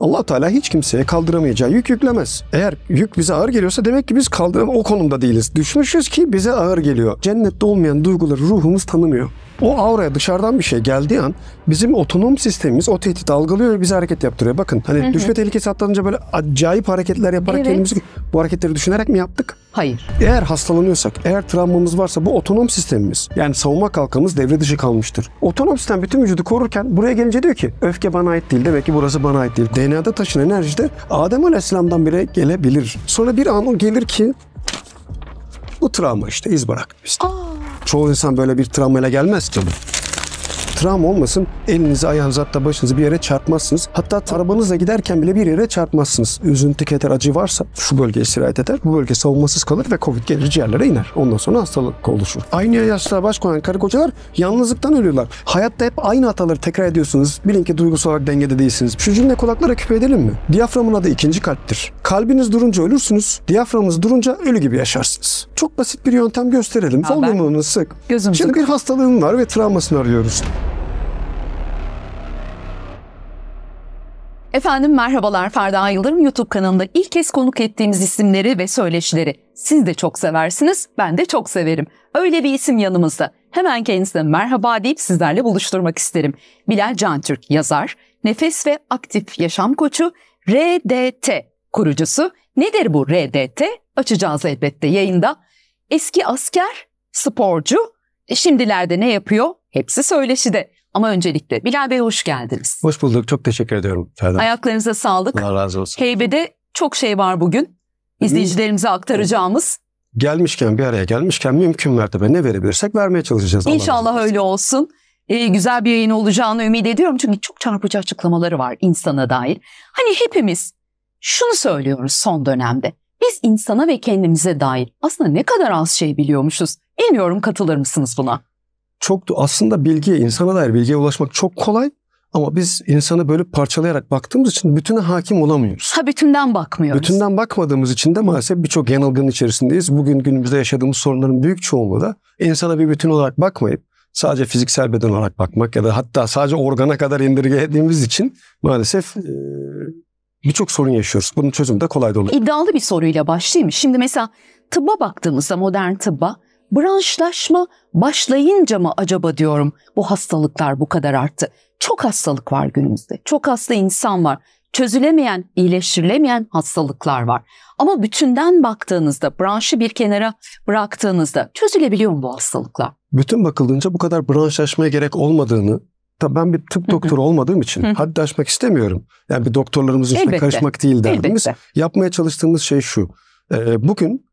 allah Teala hiç kimseye kaldıramayacağı yük yüklemez. Eğer yük bize ağır geliyorsa demek ki biz kaldıram o konumda değiliz. Düşmüşüz ki bize ağır geliyor. Cennette olmayan duyguları ruhumuz tanımıyor. O auraya dışarıdan bir şey geldiği an bizim otonom sistemimiz o tehdit algılıyor ve bize hareket yaptırıyor. Bakın hani hı hı. düşme tehlikesi atlanınca böyle acayip hareketler yaparak evet. kendimizi bu hareketleri düşünerek mi yaptık? Hayır. Eğer hastalanıyorsak, eğer travmamız varsa bu otonom sistemimiz yani savunma kalkanımız devre dışı kalmıştır. Otonom sistem bütün vücudu korurken buraya gelince diyor ki öfke bana ait değil demek ki burası bana ait değil. DNA'da taşınan enerji de Adem Aleyhisselam'dan bile gelebilir. Sonra bir an o gelir ki bu travma işte iz bırakmış. Aa. Çoğu insan böyle bir travmayla gelmez ki travma olmasın. Elinizi, ayağınızı hatta başınızı bir yere çarpmazsınız. Hatta arabanızla giderken bile bir yere çarpmazsınız. Üzüntü, keder, acı varsa şu bölgeye sirayet eder. Bu bölge savunmasız kalır ve Covid gelir ciğerlere iner. Ondan sonra hastalık oluşur. Aynı yaşta baş koyan karı kocalar yalnızlıktan ölüyorlar. Hayatta hep aynı hataları tekrar ediyorsunuz. Bilin ki duygusal olarak dengede değilsiniz. Şu cümle kulaklara küpe edelim mi? Diyaframın adı ikinci kalptir. Kalbiniz durunca ölürsünüz. Diyaframınız durunca ölü gibi yaşarsınız. Çok basit bir yöntem gösterelim. Solunumunu sık. Gözüm Şimdi sık. bir hastalığın var ve travmasını arıyoruz. Efendim merhabalar Ferda Yıldırım YouTube kanalında ilk kez konuk ettiğimiz isimleri ve söyleşileri siz de çok seversiniz, ben de çok severim. Öyle bir isim yanımızda. Hemen kendisine merhaba deyip sizlerle buluşturmak isterim. Bilal Cantürk yazar, nefes ve aktif yaşam koçu, RDT kurucusu. Nedir bu RDT? Açacağız elbette yayında. Eski asker, sporcu, e, şimdilerde ne yapıyor? Hepsi söyleşi de ama öncelikle Bilal Bey hoş geldiniz. Hoş bulduk. Çok teşekkür ediyorum Ferda. Ayaklarınıza sağlık. Allah razı olsun. Heybede çok şey var bugün. Hmm. İzleyicilerimize aktaracağımız. Gelmişken bir araya gelmişken mümkün mertebe ne verebilirsek vermeye çalışacağız. İnşallah öyle olsun. Ee, güzel bir yayın olacağını ümit ediyorum. Çünkü çok çarpıcı açıklamaları var insana dair. Hani hepimiz şunu söylüyoruz son dönemde. Biz insana ve kendimize dair aslında ne kadar az şey biliyormuşuz. Bilmiyorum katılır mısınız buna? çok aslında bilgiye, insana dair bilgiye ulaşmak çok kolay. Ama biz insanı böyle parçalayarak baktığımız için bütüne hakim olamıyoruz. Ha bütünden bakmıyoruz. Bütünden bakmadığımız için de maalesef birçok yanılgının içerisindeyiz. Bugün günümüzde yaşadığımız sorunların büyük çoğunluğu da insana bir bütün olarak bakmayıp sadece fiziksel beden olarak bakmak ya da hatta sadece organa kadar indirgediğimiz için maalesef e, birçok sorun yaşıyoruz. Bunun çözümü de kolay da olur. İddialı bir soruyla başlayayım. Şimdi mesela tıbba baktığımızda modern tıbba branşlaşma başlayınca mı acaba diyorum bu hastalıklar bu kadar arttı. Çok hastalık var günümüzde. Çok hasta insan var. Çözülemeyen, iyileştirilemeyen hastalıklar var. Ama bütünden baktığınızda, branşı bir kenara bıraktığınızda çözülebiliyor mu bu hastalıklar? Bütün bakıldığında bu kadar branşlaşmaya gerek olmadığını, Tabii ben bir tıp doktoru olmadığım için haddi aşmak istemiyorum. Yani bir doktorlarımızın Elbette. üstüne karışmak değil derdimiz. Elbette. Yapmaya çalıştığımız şey şu. Ee, bugün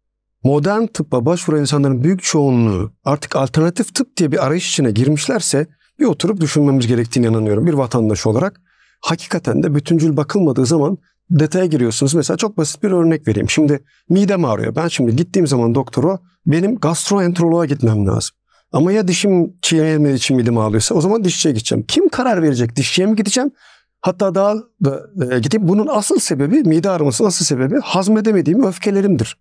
modern tıbba başvuran insanların büyük çoğunluğu artık alternatif tıp diye bir arayış içine girmişlerse bir oturup düşünmemiz gerektiğini inanıyorum bir vatandaş olarak. Hakikaten de bütüncül bakılmadığı zaman detaya giriyorsunuz. Mesela çok basit bir örnek vereyim. Şimdi midem ağrıyor. Ben şimdi gittiğim zaman doktora benim gastroenteroloğa gitmem lazım. Ama ya dişim çiğnemediği için midem ağrıyorsa o zaman dişçiye gideceğim. Kim karar verecek? Dişçiye mi gideceğim? Hatta daha da e, gideyim. Bunun asıl sebebi mide ağrımasının asıl sebebi hazmedemediğim öfkelerimdir.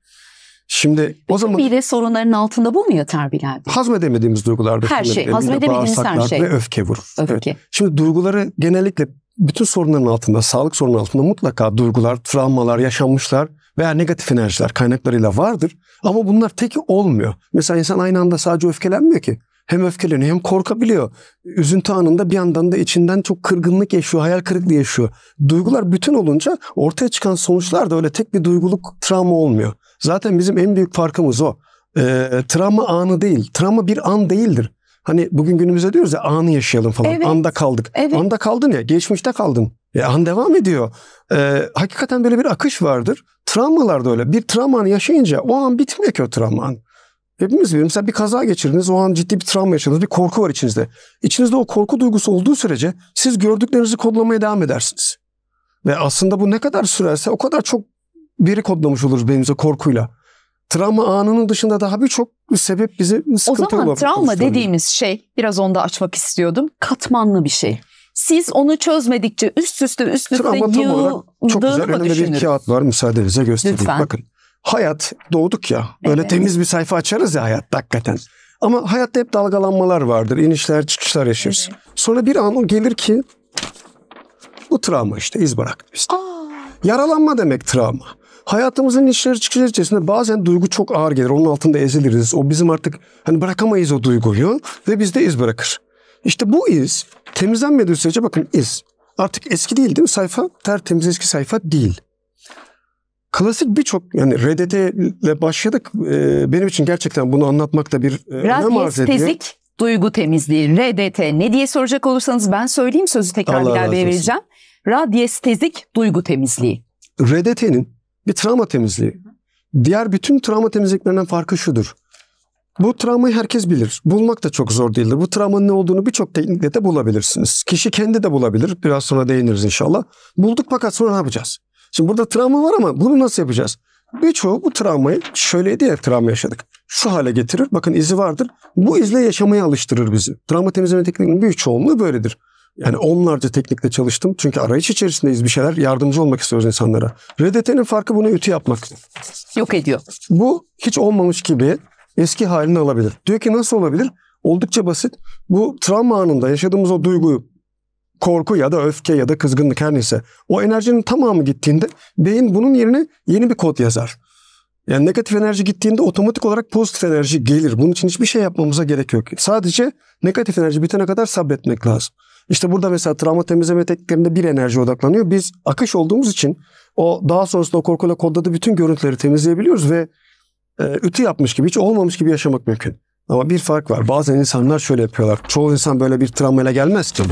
Şimdi Bütün o zaman bir de sorunların altında bu mu yatar Bilal? Hazmedemediğimiz duygularda her şey, hazmedemediğimiz her şey ve öfke vurur. Öfke. Evet. Şimdi duyguları genellikle bütün sorunların altında, sağlık sorunun altında mutlaka duygular, travmalar, yaşanmışlar veya negatif enerjiler kaynaklarıyla vardır. Ama bunlar tek olmuyor. Mesela insan aynı anda sadece öfkelenmiyor ki. Hem öfkeleniyor hem korkabiliyor. Üzüntü anında bir yandan da içinden çok kırgınlık yaşıyor, hayal kırıklığı yaşıyor. Duygular bütün olunca ortaya çıkan sonuçlar da öyle tek bir duyguluk travma olmuyor. Zaten bizim en büyük farkımız o. E, travma anı değil. Travma bir an değildir. Hani bugün günümüzde diyoruz ya anı yaşayalım falan. Evet. Anda kaldık. Evet. Anda kaldın ya geçmişte kaldın. E, an devam ediyor. E, hakikaten böyle bir akış vardır. Travmalar da öyle. Bir travma anı yaşayınca o an bitmiyor ki o travma travman. Hepimiz biliyoruz. Mesela bir kaza geçirdiniz. O an ciddi bir travma yaşadınız. Bir korku var içinizde. İçinizde o korku duygusu olduğu sürece siz gördüklerinizi kodlamaya devam edersiniz. Ve aslında bu ne kadar sürerse o kadar çok biri kodlamış oluruz beynimize korkuyla. Travma anının dışında daha birçok sebep bizi sıkıntı O zaman travma dediğimiz şey biraz onda açmak istiyordum. Katmanlı bir şey. Siz onu çözmedikçe üst üste üst üste Travma tam olarak çok güzel önümde bir kağıt var müsaadenize göstereyim. Lütfen. Bakın hayat doğduk ya böyle evet. temiz bir sayfa açarız ya hayatta hakikaten. Ama hayatta hep dalgalanmalar vardır. inişler çıkışlar yaşarız. Evet. Sonra bir an o gelir ki bu travma işte iz bıraktı bizde. Aa. Yaralanma demek travma hayatımızın işleri çıkışları içerisinde bazen duygu çok ağır gelir. Onun altında eziliriz. O bizim artık hani bırakamayız o duyguyu ve bizde iz bırakır. İşte bu iz temizlenmediği sürece bakın iz. Artık eski değil değil mi? Sayfa tertemiz eski sayfa değil. Klasik birçok yani RDT ile başladık. Ee, benim için gerçekten bunu anlatmak da bir e, Biraz önem arz ediyor. Tezik, duygu temizliği, RDT ne diye soracak olursanız ben söyleyeyim sözü tekrar Allah Bilal Bey'e vereceğim. Radyestezik duygu temizliği. RDT'nin bir travma temizliği. Diğer bütün travma temizliklerinden farkı şudur. Bu travmayı herkes bilir. Bulmak da çok zor değildir. Bu travmanın ne olduğunu birçok teknikle de bulabilirsiniz. Kişi kendi de bulabilir. Biraz sonra değiniriz inşallah. Bulduk fakat sonra ne yapacağız? Şimdi burada travma var ama bunu nasıl yapacağız? Birçoğu bu travmayı şöyle diye travma yaşadık. Şu hale getirir. Bakın izi vardır. Bu izle yaşamaya alıştırır bizi. Travma temizleme tekniğinin büyük çoğunluğu böyledir. Yani onlarca teknikle çalıştım. Çünkü arayış içerisindeyiz bir şeyler. Yardımcı olmak istiyoruz insanlara. RDT'nin farkı bunu ötü yapmak. Yok ediyor. Bu hiç olmamış gibi eski halini alabilir. Diyor ki nasıl olabilir? Oldukça basit. Bu travma anında yaşadığımız o duyguyu korku ya da öfke ya da kızgınlık her neyse o enerjinin tamamı gittiğinde beyin bunun yerine yeni bir kod yazar. Yani negatif enerji gittiğinde otomatik olarak pozitif enerji gelir. Bunun için hiçbir şey yapmamıza gerek yok. Sadece negatif enerji bitene kadar sabretmek lazım. İşte burada mesela travma temizleme tekniklerinde bir enerji odaklanıyor. Biz akış olduğumuz için o daha sonrasında o korkuyla kodladığı bütün görüntüleri temizleyebiliyoruz ve e, ütü yapmış gibi hiç olmamış gibi yaşamak mümkün. Ama bir fark var. Bazen insanlar şöyle yapıyorlar. Çoğu insan böyle bir travmayla gelmez ki.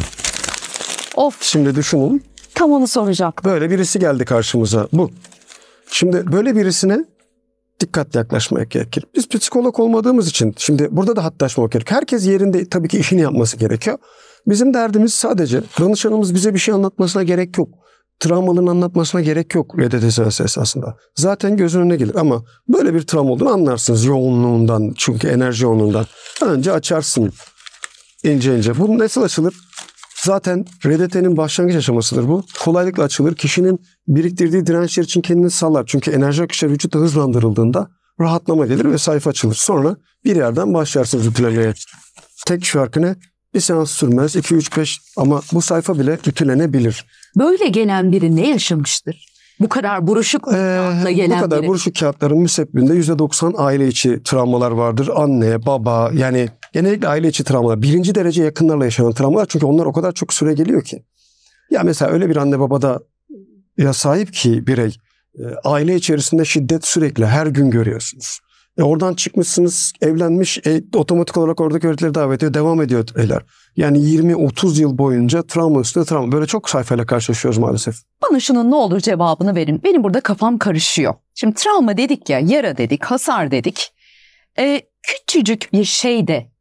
Of. Şimdi düşünün. Tam onu soracak. Böyle birisi geldi karşımıza. Bu. Şimdi böyle birisine dikkatli yaklaşmaya gerekir. Biz psikolog olmadığımız için şimdi burada da hattaşmak gerekiyor. Herkes yerinde tabii ki işini yapması gerekiyor. Bizim derdimiz sadece danışanımız bize bir şey anlatmasına gerek yok. Travmalarını anlatmasına gerek yok RDTSS esasında. Zaten göz önüne gelir ama böyle bir travma olduğunu anlarsınız yoğunluğundan çünkü enerji yoğunluğundan. Önce açarsın ince ince. Bu nasıl açılır? Zaten RDT'nin başlangıç aşamasıdır bu. Kolaylıkla açılır. Kişinin biriktirdiği dirençler için kendini sallar. Çünkü enerji akışı vücutta hızlandırıldığında rahatlama gelir ve sayfa açılır. Sonra bir yerden başlarsınız yüklemeye. Tek şarkı ne? Bir seans sürmez, iki üç beş ama bu sayfa bile ütülenebilir. Böyle gelen biri ne yaşamıştır? Bu kadar buruşuk kağıtla ee, gelen Bu kadar biri. buruşuk kağıtların yüzde %90 aile içi travmalar vardır. Anne, baba yani genellikle aile içi travmalar. Birinci derece yakınlarla yaşanan travmalar çünkü onlar o kadar çok süre geliyor ki. Ya mesela öyle bir anne babada ya sahip ki birey e, aile içerisinde şiddet sürekli her gün görüyorsunuz. E oradan çıkmışsınız, evlenmiş, e, otomatik olarak oradaki öğretileri davet ediyor, devam ediyor öğretiler. Yani 20-30 yıl boyunca travma üstüne travma. Böyle çok sayfayla karşılaşıyoruz maalesef. Bana şunun ne olur cevabını verin. Benim burada kafam karışıyor. Şimdi travma dedik ya, yara dedik, hasar dedik. E, küçücük bir şey de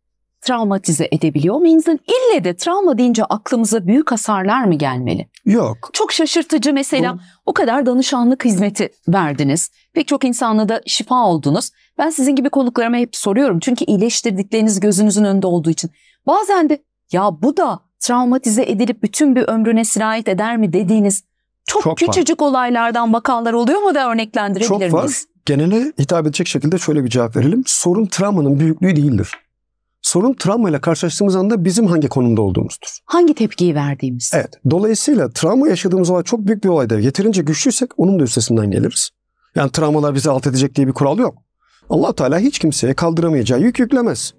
travmatize edebiliyor muyuz? İlle de travma deyince aklımıza büyük hasarlar mı gelmeli? Yok. Çok şaşırtıcı mesela Bu... o kadar danışanlık hizmeti verdiniz. Pek çok insanla da şifa oldunuz. Ben sizin gibi konuklarıma hep soruyorum. Çünkü iyileştirdikleriniz gözünüzün önünde olduğu için. Bazen de ya bu da travmatize edilip bütün bir ömrüne sirayet eder mi dediğiniz çok, çok küçücük var. olaylardan vakalar oluyor mu da örneklendirebilir miyiz? Çok var. Genele hitap edecek şekilde şöyle bir cevap verelim. Sorun travmanın büyüklüğü değildir. Sorun travmayla karşılaştığımız anda bizim hangi konumda olduğumuzdur. Hangi tepkiyi verdiğimiz. Evet. Dolayısıyla travma yaşadığımız olay çok büyük bir olaydır. Yeterince güçlüysek onun da üstesinden geliriz. Yani travmalar bizi alt edecek diye bir kural yok. allah Teala hiç kimseye kaldıramayacağı yük yüklemez.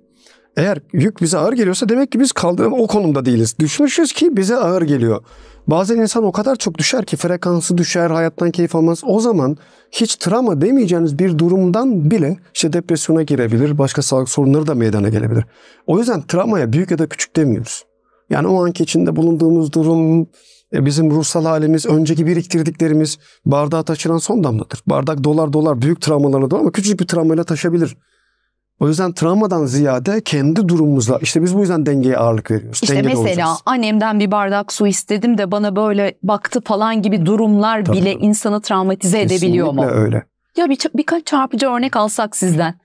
Eğer yük bize ağır geliyorsa demek ki biz kaldığım o konumda değiliz. Düşmüşüz ki bize ağır geliyor. Bazen insan o kadar çok düşer ki frekansı düşer, hayattan keyif almaz. O zaman hiç travma demeyeceğiniz bir durumdan bile işte depresyona girebilir, başka sağlık sorunları da meydana gelebilir. O yüzden travmaya büyük ya da küçük demiyoruz. Yani o anki içinde bulunduğumuz durum, e, bizim ruhsal halimiz, önceki biriktirdiklerimiz bardağa taşıran son damladır. Bardak dolar dolar büyük travmalarla dolar ama küçük bir travmayla taşabilir. O yüzden travmadan ziyade kendi durumumuzla işte biz bu yüzden dengeye ağırlık veriyoruz. İşte Dengede mesela olacağız. annemden bir bardak su istedim de bana böyle baktı falan gibi durumlar Tabii. bile insanı travmatize Kesinlikle edebiliyor mu? öyle. Ya bir, birkaç çarpıcı örnek alsak sizden.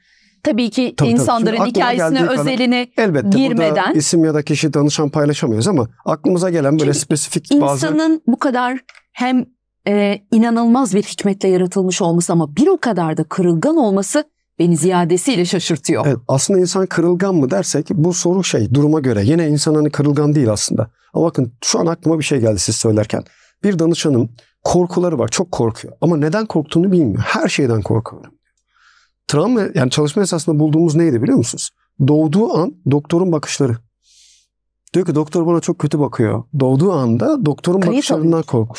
Tabii ki tabii, insanların tabii. hikayesine, özeline elbette, girmeden. Elbette isim ya da kişi danışan paylaşamıyoruz ama aklımıza gelen böyle Çünkü spesifik insanın bazı... İnsanın bu kadar hem e, inanılmaz bir hikmetle yaratılmış olması ama bir o kadar da kırılgan olması beni ziyadesiyle şaşırtıyor. Evet, aslında insan kırılgan mı dersek bu soru şey duruma göre. Yine insan hani kırılgan değil aslında. Ama bakın şu an aklıma bir şey geldi siz söylerken. Bir danışanım korkuları var. Çok korkuyor. Ama neden korktuğunu bilmiyor. Her şeyden korkuyor. Travma yani çalışma esasında bulduğumuz neydi biliyor musunuz? Doğduğu an doktorun bakışları. Diyor ki doktor bana çok kötü bakıyor. Doğduğu anda doktorun Kayıt bakışlarından alıyor.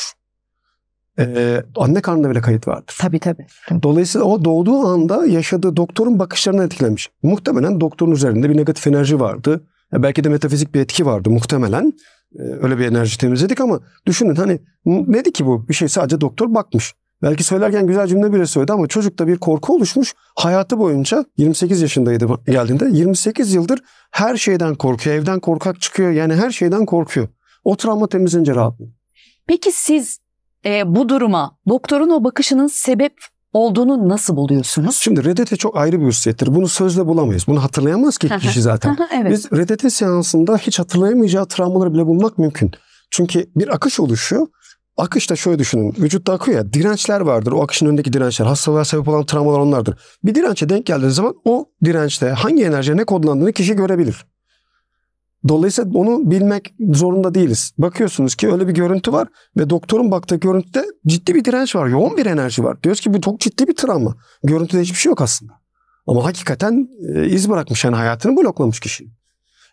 Ee, anne karnında bile kayıt vardır. Tabii tabii. Dolayısıyla o doğduğu anda yaşadığı doktorun bakışlarını etkilemiş. Muhtemelen doktorun üzerinde bir negatif enerji vardı. Ya belki de metafizik bir etki vardı muhtemelen. Ee, öyle bir enerji temizledik ama düşünün hani dedi ki bu bir şey sadece doktor bakmış. Belki söylerken güzel cümle bile söyledi ama çocukta bir korku oluşmuş. Hayatı boyunca 28 yaşındaydı geldiğinde 28 yıldır her şeyden korkuyor. Evden korkak çıkıyor yani her şeyden korkuyor. O travma temizlenince rahatlıyor. Peki siz e, bu duruma doktorun o bakışının sebep olduğunu nasıl buluyorsunuz? Şimdi redete çok ayrı bir üsiyettir. Bunu sözle bulamayız. Bunu hatırlayamaz ki kişi zaten. evet. Biz redete seansında hiç hatırlayamayacağı travmaları bile bulmak mümkün. Çünkü bir akış oluşuyor. Akışta şöyle düşünün. Vücutta akıyor ya dirençler vardır. O akışın önündeki dirençler. Hastalığa sebep olan travmalar onlardır. Bir dirençe denk geldiğiniz zaman o dirençte hangi enerjiye ne kodlandığını kişi görebilir. Dolayısıyla onu bilmek zorunda değiliz. Bakıyorsunuz ki öyle bir görüntü var ve doktorun baktığı görüntüde ciddi bir direnç var, yoğun bir enerji var. Diyoruz ki bu çok ciddi bir travma. Görüntüde hiçbir şey yok aslında. Ama hakikaten e, iz bırakmış yani hayatını bloklamış kişinin.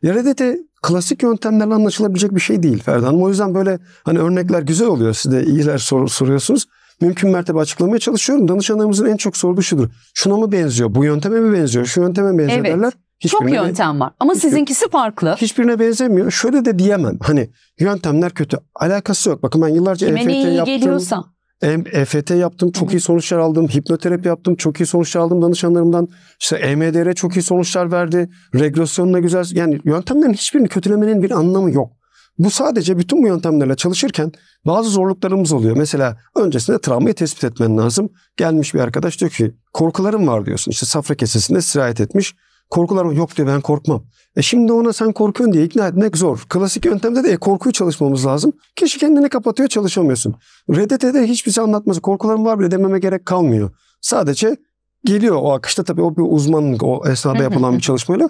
Reddit'i klasik yöntemlerle anlaşılabilecek bir şey değil Ferdi Hanım. O yüzden böyle hani örnekler güzel oluyor. Siz de iyiler sor, soruyorsunuz. Mümkün mertebe açıklamaya çalışıyorum. Danışanlarımızın en çok sorduğu şudur. Şuna mı benziyor? Bu yönteme mi benziyor? Şu yönteme mi benziyor evet. derler. Hiçbirine Çok yöntem var ama hiçbir, sizinkisi farklı. Hiçbirine benzemiyor. Şöyle de diyemem. Hani yöntemler kötü. Alakası yok. Bakın ben yıllarca EFT e yaptım. geliyorsa. EFT e yaptım, çok iyi sonuçlar aldım. Hipnoterapi yaptım, çok iyi sonuçlar aldım danışanlarımdan. İşte EMDR çok iyi sonuçlar verdi. Regresyonla güzel. Yani yöntemlerin hiçbirini kötülemenin bir anlamı yok. Bu sadece bütün bu yöntemlerle çalışırken bazı zorluklarımız oluyor. Mesela öncesinde travmayı tespit etmen lazım. Gelmiş bir arkadaş diyor ki korkularım var diyorsun. İşte safra kesesinde sirayet etmiş Korkular yok diyor ben korkmam. E şimdi ona sen korkuyorsun diye ikna etmek zor. Klasik yöntemde de korkuyu çalışmamız lazım. Kişi kendini kapatıyor çalışamıyorsun. RDT'de hiçbir şey anlatması korkularım var bile dememe gerek kalmıyor. Sadece geliyor o akışta tabii o bir uzmanlık o esnada yapılan bir çalışmayla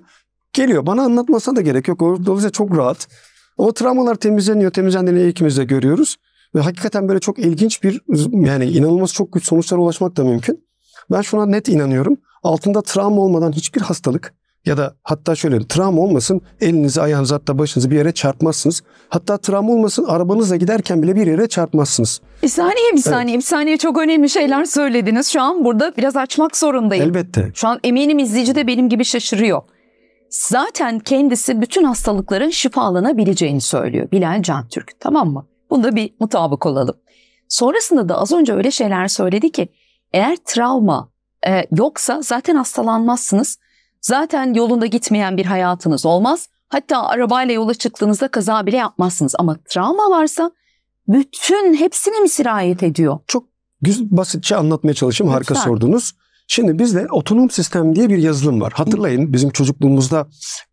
geliyor. Bana anlatmasa da gerek yok. Dolayısıyla çok rahat. O travmalar temizleniyor. Temizlendiğini ikimiz de görüyoruz. Ve hakikaten böyle çok ilginç bir yani inanılmaz çok güç sonuçlara ulaşmak da mümkün. Ben şuna net inanıyorum altında travma olmadan hiçbir hastalık ya da hatta şöyle travma olmasın elinizi ayağınızı hatta başınızı bir yere çarpmazsınız. Hatta travma olmasın arabanızla giderken bile bir yere çarpmazsınız. Bir saniye bir saniye evet. bir saniye çok önemli şeyler söylediniz. Şu an burada biraz açmak zorundayım. Elbette. Şu an eminim izleyici de benim gibi şaşırıyor. Zaten kendisi bütün hastalıkların şifalanabileceğini söylüyor Bilal Türk tamam mı? Bunda bir mutabık olalım. Sonrasında da az önce öyle şeyler söyledi ki eğer travma ee, yoksa zaten hastalanmazsınız. Zaten yolunda gitmeyen bir hayatınız olmaz. Hatta arabayla yola çıktığınızda kaza bile yapmazsınız. Ama travma varsa bütün hepsini mi sirayet ediyor? Çok basitçe anlatmaya çalışayım. Lütfen. Harika sordunuz. Şimdi bizde otonom sistem diye bir yazılım var. Hatırlayın bizim çocukluğumuzda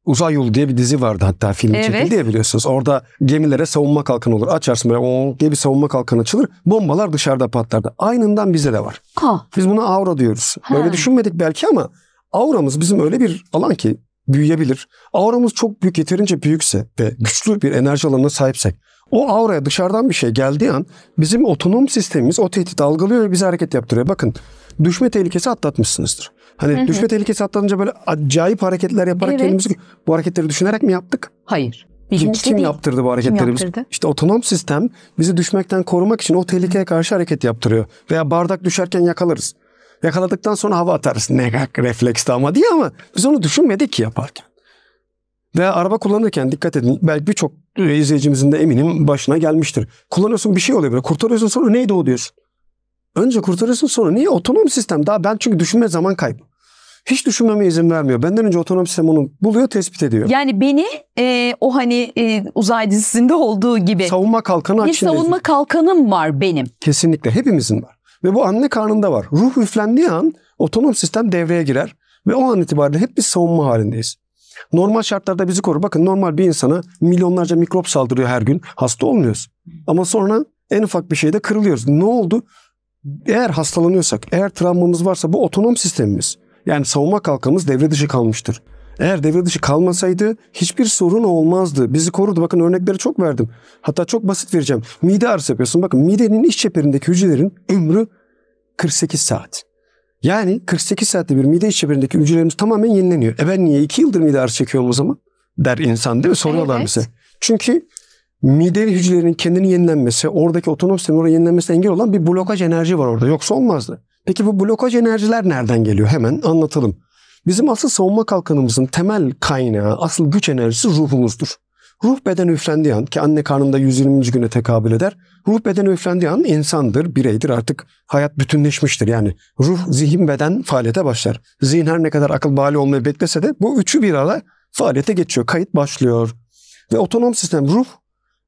Uzay Yolu diye bir dizi vardı hatta film evet. çekildi diye biliyorsunuz. Orada gemilere savunma kalkanı olur. Açarsın böyle on diye bir savunma kalkanı açılır. Bombalar dışarıda patlardı. Aynından bizde de var. Ha. Biz buna aura diyoruz. Böyle düşünmedik belki ama auramız bizim öyle bir alan ki büyüyebilir. Auramız çok büyük, yeterince büyükse ve güçlü bir enerji alanına sahipsek o auraya dışarıdan bir şey geldiği an bizim otonom sistemimiz o tehdidi algılıyor ve bize hareket yaptırıyor. Bakın düşme tehlikesi atlatmışsınızdır. Hani hı hı. düşme tehlikesi atlatınca böyle acayip hareketler yaparak evet. kendimizi bu hareketleri düşünerek mi yaptık? Hayır. Bilinçli kim, kim değil. yaptırdı bu hareketleri? Kim yaptırdı? İşte otonom sistem bizi düşmekten korumak için o tehlikeye karşı hareket yaptırıyor. Veya bardak düşerken yakalarız. Yakaladıktan sonra hava atarsın. Ne refleksti ama diye ama biz onu düşünmedik ki yaparken. Ve araba kullanırken dikkat edin. Belki birçok izleyicimizin de eminim başına gelmiştir. Kullanıyorsun bir şey oluyor böyle. Kurtarıyorsun sonra neydi o diyorsun. Önce kurtarıyorsun sonra niye otonom sistem? Daha ben çünkü düşünme zaman kaybı. Hiç düşünmeme izin vermiyor. Benden önce otonom sistem onu buluyor, tespit ediyor. Yani beni e, o hani e, uzay dizisinde olduğu gibi. Savunma kalkanı açtı. Bir savunma kalkanım var benim. Kesinlikle hepimizin var. Ve bu anne karnında var. Ruh üflendiği an otonom sistem devreye girer ve o an itibariyle hep bir savunma halindeyiz. Normal şartlarda bizi korur. Bakın normal bir insana milyonlarca mikrop saldırıyor her gün. Hasta olmuyoruz. Ama sonra en ufak bir şeyde kırılıyoruz. Ne oldu? Eğer hastalanıyorsak, eğer travmamız varsa bu otonom sistemimiz. Yani savunma kalkamız devre dışı kalmıştır. Eğer devre dışı kalmasaydı hiçbir sorun olmazdı. Bizi korurdu. Bakın örnekleri çok verdim. Hatta çok basit vereceğim. Mide ağrısı yapıyorsun. Bakın midenin iç çeperindeki hücrelerin ömrü 48 saat. Yani 48 saatte bir mide iç çeperindeki hücrelerimiz tamamen yenileniyor. E ben niye 2 yıldır mide ağrısı çekiyorum o zaman? Der insan değil mi? Soruyorlar evet. bize. Çünkü mide hücrelerinin kendini yenilenmesi, oradaki otonom sistemin oraya yenilenmesine engel olan bir blokaj enerji var orada. Yoksa olmazdı. Peki bu blokaj enerjiler nereden geliyor? Hemen anlatalım. Bizim asıl savunma kalkanımızın temel kaynağı, asıl güç enerjisi ruhumuzdur. Ruh beden üflendiği an ki anne karnında 120. güne tekabül eder. Ruh beden üflendiği an insandır, bireydir artık hayat bütünleşmiştir. Yani ruh, zihin, beden faaliyete başlar. Zihin her ne kadar akıl bali olmayı beklese de bu üçü bir ara faaliyete geçiyor. Kayıt başlıyor. Ve otonom sistem ruh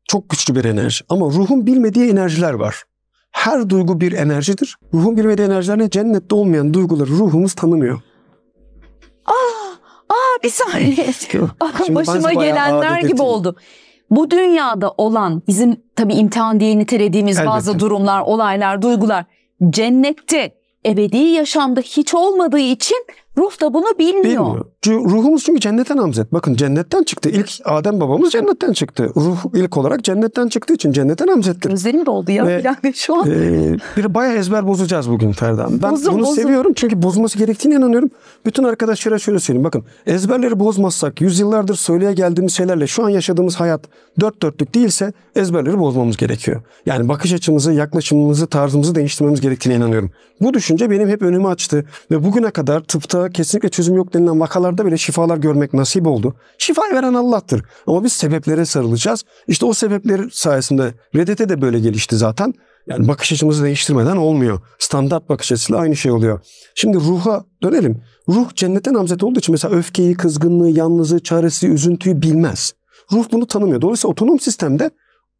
çok güçlü bir enerji. Ama ruhun bilmediği enerjiler var. Her duygu bir enerjidir. Ruhun bilmediği enerjilerle cennette olmayan duyguları ruhumuz tanımıyor. Ah, ah bir saniye. Ah, şimdi Başıma gelenler gibi ettim. oldu. Bu dünyada olan bizim tabii imtihan diye nitelediğimiz Elbette. bazı durumlar, olaylar, duygular cennette ebedi yaşamda hiç olmadığı için Ruh da bunu bilmiyor. bilmiyor. Ruhumuz çünkü cennete namzet. Bakın cennetten çıktı. İlk Adem babamız cennetten çıktı. Ruh ilk olarak cennetten çıktığı için cennete namzettir. Gözlerim doldu ya Ve, bir şu an. E, bir bayağı ezber bozacağız bugün Ferda. Ben bozun, bunu bozun. seviyorum çünkü bozması gerektiğine inanıyorum. Bütün arkadaşlara şöyle söyleyeyim. Bakın ezberleri bozmazsak yüzyıllardır söyleye geldiğimiz şeylerle şu an yaşadığımız hayat dört dörtlük değilse ezberleri bozmamız gerekiyor. Yani bakış açımızı, yaklaşımımızı, tarzımızı değiştirmemiz gerektiğine inanıyorum. Bu düşünce benim hep önümü açtı. Ve bugüne kadar tıpta kesinlikle çözüm yok denilen vakalarda bile şifalar görmek nasip oldu. Şifa veren Allah'tır. Ama biz sebeplere sarılacağız. İşte o sebepler sayesinde RDT de böyle gelişti zaten. Yani bakış açımızı değiştirmeden olmuyor. Standart bakış açısıyla aynı şey oluyor. Şimdi ruha dönelim. Ruh cennetten namzet olduğu için mesela öfkeyi, kızgınlığı, yalnızlığı, çaresi, üzüntüyü bilmez. Ruh bunu tanımıyor. Dolayısıyla otonom sistemde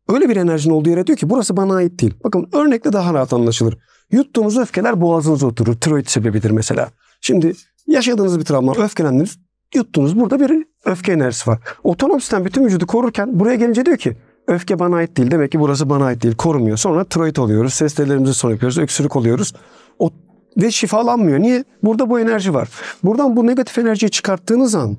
öyle bir enerjinin olduğu yere diyor ki burası bana ait değil. Bakın örnekle daha rahat anlaşılır. Yuttuğumuz öfkeler boğazınıza oturur. Tiroid sebebidir mesela. Şimdi yaşadığınız bir travma, öfkelendiniz, yuttunuz. Burada bir öfke enerjisi var. Otonom sistem bütün vücudu korurken buraya gelince diyor ki öfke bana ait değil. Demek ki burası bana ait değil. Korumuyor. Sonra tiroid oluyoruz. Ses tellerimizi son yapıyoruz. Öksürük oluyoruz. O ve şifalanmıyor. Niye? Burada bu enerji var. Buradan bu negatif enerjiyi çıkarttığınız an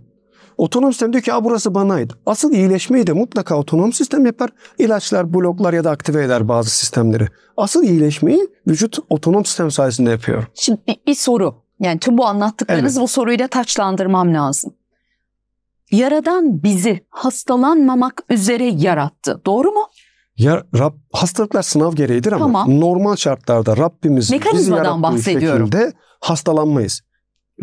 otonom sistem diyor ki a burası bana ait. Asıl iyileşmeyi de mutlaka otonom sistem yapar. İlaçlar, bloklar ya da aktive eder bazı sistemleri. Asıl iyileşmeyi vücut otonom sistem sayesinde yapıyor. Şimdi bir, bir soru. Yani tüm bu anlattıklarınız evet. bu soruyla taçlandırmam lazım. Yaradan bizi hastalanmamak üzere yarattı. Doğru mu? Ya Rab hastalıklar sınav gereğidir ama tamam. normal şartlarda Rabbimiz bizi yarattığı bahsediyorum. şekilde hastalanmayız.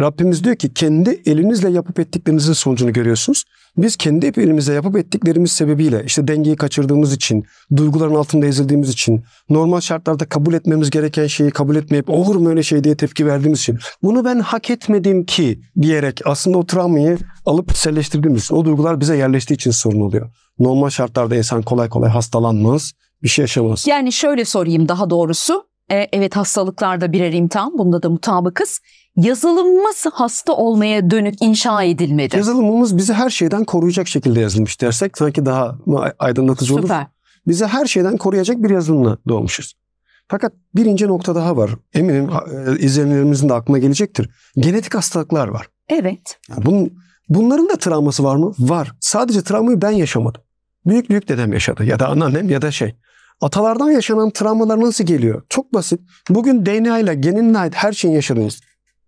Rabbimiz diyor ki kendi elinizle yapıp ettiklerinizin sonucunu görüyorsunuz. Biz kendi elimizle yapıp ettiklerimiz sebebiyle işte dengeyi kaçırdığımız için, duyguların altında ezildiğimiz için, normal şartlarda kabul etmemiz gereken şeyi kabul etmeyip olur mu öyle şey diye tepki verdiğimiz için bunu ben hak etmedim ki diyerek aslında o travmayı alıp içselleştirdiğimiz o duygular bize yerleştiği için sorun oluyor. Normal şartlarda insan kolay kolay hastalanmaz, bir şey yaşamaz. Yani şöyle sorayım daha doğrusu e, evet hastalıklarda birer imtihan bunda da mutabıkız. Yazılımımız hasta olmaya dönük inşa edilmedi. Yazılımımız bizi her şeyden koruyacak şekilde yazılmış dersek sanki daha aydınlatıcı olur. Süper. Bizi her şeyden koruyacak bir yazılımla doğmuşuz. Fakat birinci nokta daha var. Eminim e, izleyenlerimizin de aklına gelecektir. Genetik hastalıklar var. Evet. Yani bunun, bunların da travması var mı? Var. Sadece travmayı ben yaşamadım. Büyük büyük dedem yaşadı ya da anneannem ya da şey. Atalardan yaşanan travmalar nasıl geliyor? Çok basit. Bugün DNA ile geninle ait her şeyin yaşadığınız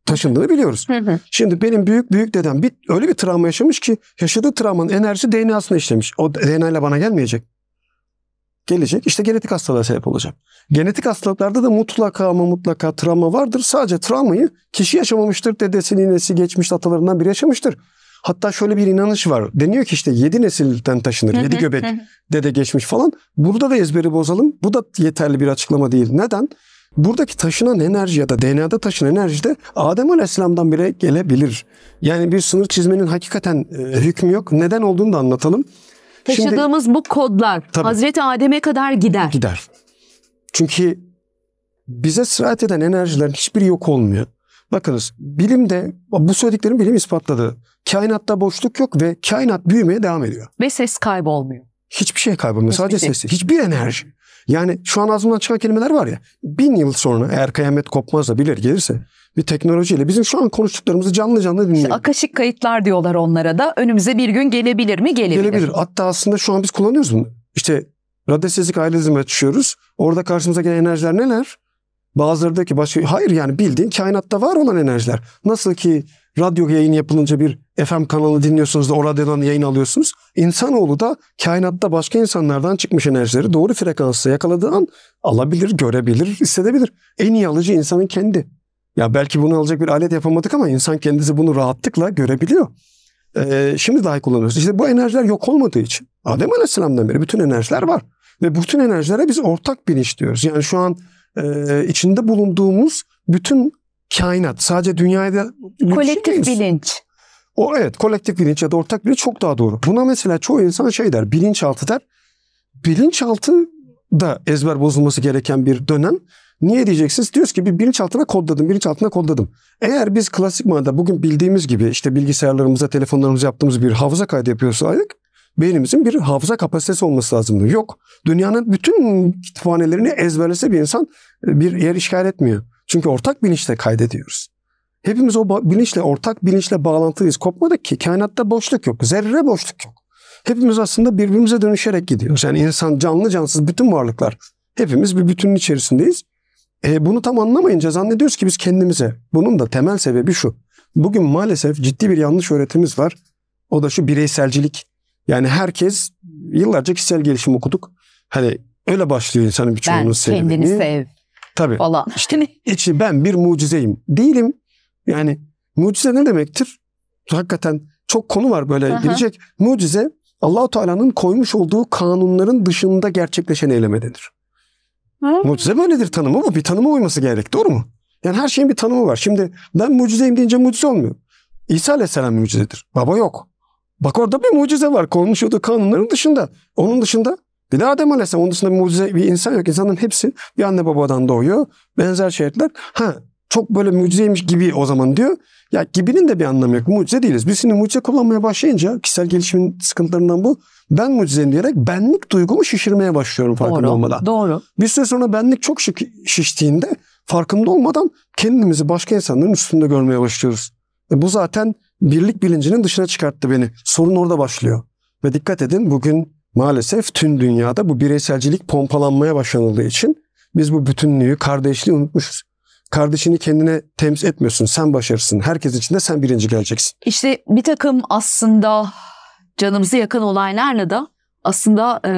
taşındığını biliyoruz. Şimdi benim büyük büyük dedem bir, öyle bir travma yaşamış ki yaşadığı travmanın enerjisi DNA'sına işlemiş. O DNA ile bana gelmeyecek. Gelecek İşte genetik hastalığa sebep olacak. Genetik hastalıklarda da mutlaka ama mutlaka travma vardır. Sadece travmayı kişi yaşamamıştır. Dedesi, ninesi, geçmiş atalarından biri yaşamıştır. Hatta şöyle bir inanış var. Deniyor ki işte yedi nesilden taşınır, yedi göbek dede geçmiş falan. Burada da ezberi bozalım. Bu da yeterli bir açıklama değil. Neden? Buradaki taşınan enerji ya da DNA'da taşınan enerji de Adem Aleyhisselam'dan bile gelebilir. Yani bir sınır çizmenin hakikaten e, hükmü yok. Neden olduğunu da anlatalım. Taşıdığımız Şimdi, bu kodlar tabii, Hazreti Adem'e kadar gider. Gider. Çünkü bize sıraat eden enerjilerin hiçbiri yok olmuyor. Bakınız bilimde bu söylediklerim bilim ispatladı. Kainatta boşluk yok ve kainat büyümeye devam ediyor. Ve ses kaybolmuyor. Hiçbir şey kaybolmuyor. Hiçbir Sadece şey. sesi. Hiçbir enerji. Yani şu an ağzımdan çıkan kelimeler var ya. Bin yıl sonra eğer kıyamet kopmaz da bilir gelirse bir teknolojiyle bizim şu an konuştuklarımızı canlı canlı dinliyoruz. İşte akaşik kayıtlar diyorlar onlara da. Önümüze bir gün gelebilir mi? Gelebilir. Gelebilir. Hatta aslında şu an biz kullanıyoruz bunu. İşte radyasizlik ailesine açıyoruz. Orada karşımıza gelen enerjiler neler? Bazıları da ki başka hayır yani bildiğin kainatta var olan enerjiler. Nasıl ki radyo yayın yapılınca bir FM kanalı dinliyorsunuz da o radyodan yayın alıyorsunuz. İnsanoğlu da kainatta başka insanlardan çıkmış enerjileri doğru frekansla yakaladığı an alabilir, görebilir, hissedebilir. En iyi alıcı insanın kendi. Ya belki bunu alacak bir alet yapamadık ama insan kendisi bunu rahatlıkla görebiliyor. Ee, şimdi dahi kullanıyoruz. İşte bu enerjiler yok olmadığı için. Adem Aleyhisselam'dan beri bütün enerjiler var. Ve bütün enerjilere biz ortak bilinç diyoruz. Yani şu an e, içinde bulunduğumuz bütün kainat sadece dünyada kolektif değiliz. bilinç. O evet kolektif bilinç ya da ortak bilinç çok daha doğru. Buna mesela çoğu insan şey der bilinçaltı der. Bilinçaltı da ezber bozulması gereken bir dönem. Niye diyeceksiniz? Diyoruz ki bir bilinçaltına kodladım, bilinçaltına kodladım. Eğer biz klasik manada bugün bildiğimiz gibi işte bilgisayarlarımıza, telefonlarımıza yaptığımız bir hafıza kaydı yapıyorsaydık beynimizin bir hafıza kapasitesi olması lazımdı. Yok. Dünyanın bütün kütüphanelerini ezberlese bir insan e, bir yer işgal etmiyor. Çünkü ortak bilinçle kaydediyoruz. Hepimiz o bilinçle, ortak bilinçle bağlantılıyız. Kopmadık ki. Kainatta boşluk yok. Zerre boşluk yok. Hepimiz aslında birbirimize dönüşerek gidiyoruz. Yani insan, canlı cansız bütün varlıklar. Hepimiz bir bütünün içerisindeyiz. E, bunu tam anlamayınca zannediyoruz ki biz kendimize. Bunun da temel sebebi şu. Bugün maalesef ciddi bir yanlış öğretimiz var. O da şu bireyselcilik. Yani herkes yıllarca kişisel gelişim okuduk. Hani öyle başlıyor insanın birçoğunun sevdiğini. Ben kendini sev. Tabii. Falan. İşte, işte ben bir mucizeyim. Değilim. Yani mucize ne demektir? Hakikaten çok konu var böyle gelecek. Mucize Allahu Teala'nın koymuş olduğu kanunların dışında gerçekleşen eyleme denir. Mucize böyledir tanımı bu. Bir tanıma uyması gerek. Doğru mu? Yani her şeyin bir tanımı var. Şimdi ben mucizeyim deyince mucize olmuyor. İsa Aleyhisselam mucizedir. Baba yok. Bak orada bir mucize var. Konuşulduğu kanunların dışında. Onun dışında bir de Adem Aleyhisselam. Onun dışında bir mucize bir insan yok. İnsanların hepsi bir anne babadan doğuyor. Benzer şeyler. Ha çok böyle mucizeymiş gibi o zaman diyor. Ya gibinin de bir anlamı yok. Mucize değiliz. Biz şimdi mucize kullanmaya başlayınca kişisel gelişimin sıkıntılarından bu. Ben mucizeyim diyerek benlik duygumu şişirmeye başlıyorum farkında doğru, olmadan. Doğru. Bir süre sonra benlik çok şık şiştiğinde farkında olmadan kendimizi başka insanların üstünde görmeye başlıyoruz. E bu zaten birlik bilincinin dışına çıkarttı beni. Sorun orada başlıyor. Ve dikkat edin bugün maalesef tüm dünyada bu bireyselcilik pompalanmaya başlanıldığı için biz bu bütünlüğü, kardeşliği unutmuşuz. Kardeşini kendine temsil etmiyorsun. Sen başarısın. Herkes için de sen birinci geleceksin. İşte bir takım aslında canımızı yakan olaylarla da aslında e,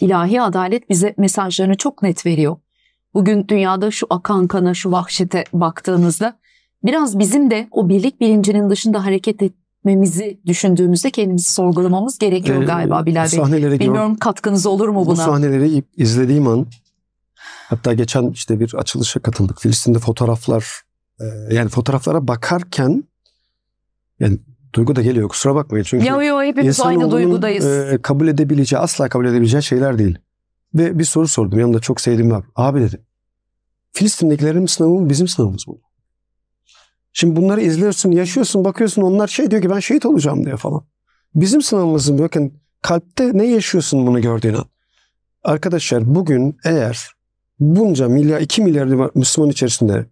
ilahi adalet bize mesajlarını çok net veriyor. Bugün dünyada şu akan kana, şu vahşete baktığınızda biraz bizim de o birlik bilincinin dışında hareket etmemizi düşündüğümüzde kendimizi sorgulamamız gerekiyor ee, galiba Bilal Bey. Sahneleri Bilmiyorum gör, katkınız olur mu buna? Bu sahneleri izlediğim an hatta geçen işte bir açılışa katıldık. Filistin'de fotoğraflar e, yani fotoğraflara bakarken yani duygu da geliyor kusura bakmayın çünkü ya yo, hepimiz aynı duygudayız. E, kabul edebileceği asla kabul edebileceği şeyler değil. Ve bir soru sordum yanımda çok sevdiğim abi. Abi dedim Filistin'dekilerin sınavı mı bizim sınavımız mı? Şimdi bunları izliyorsun, yaşıyorsun, bakıyorsun onlar şey diyor ki ben şehit olacağım diyor falan. Bizim sınavımızın bakın kalpte ne yaşıyorsun bunu gördüğün an. Arkadaşlar bugün eğer bunca milyar, iki milyar Müslüman içerisinde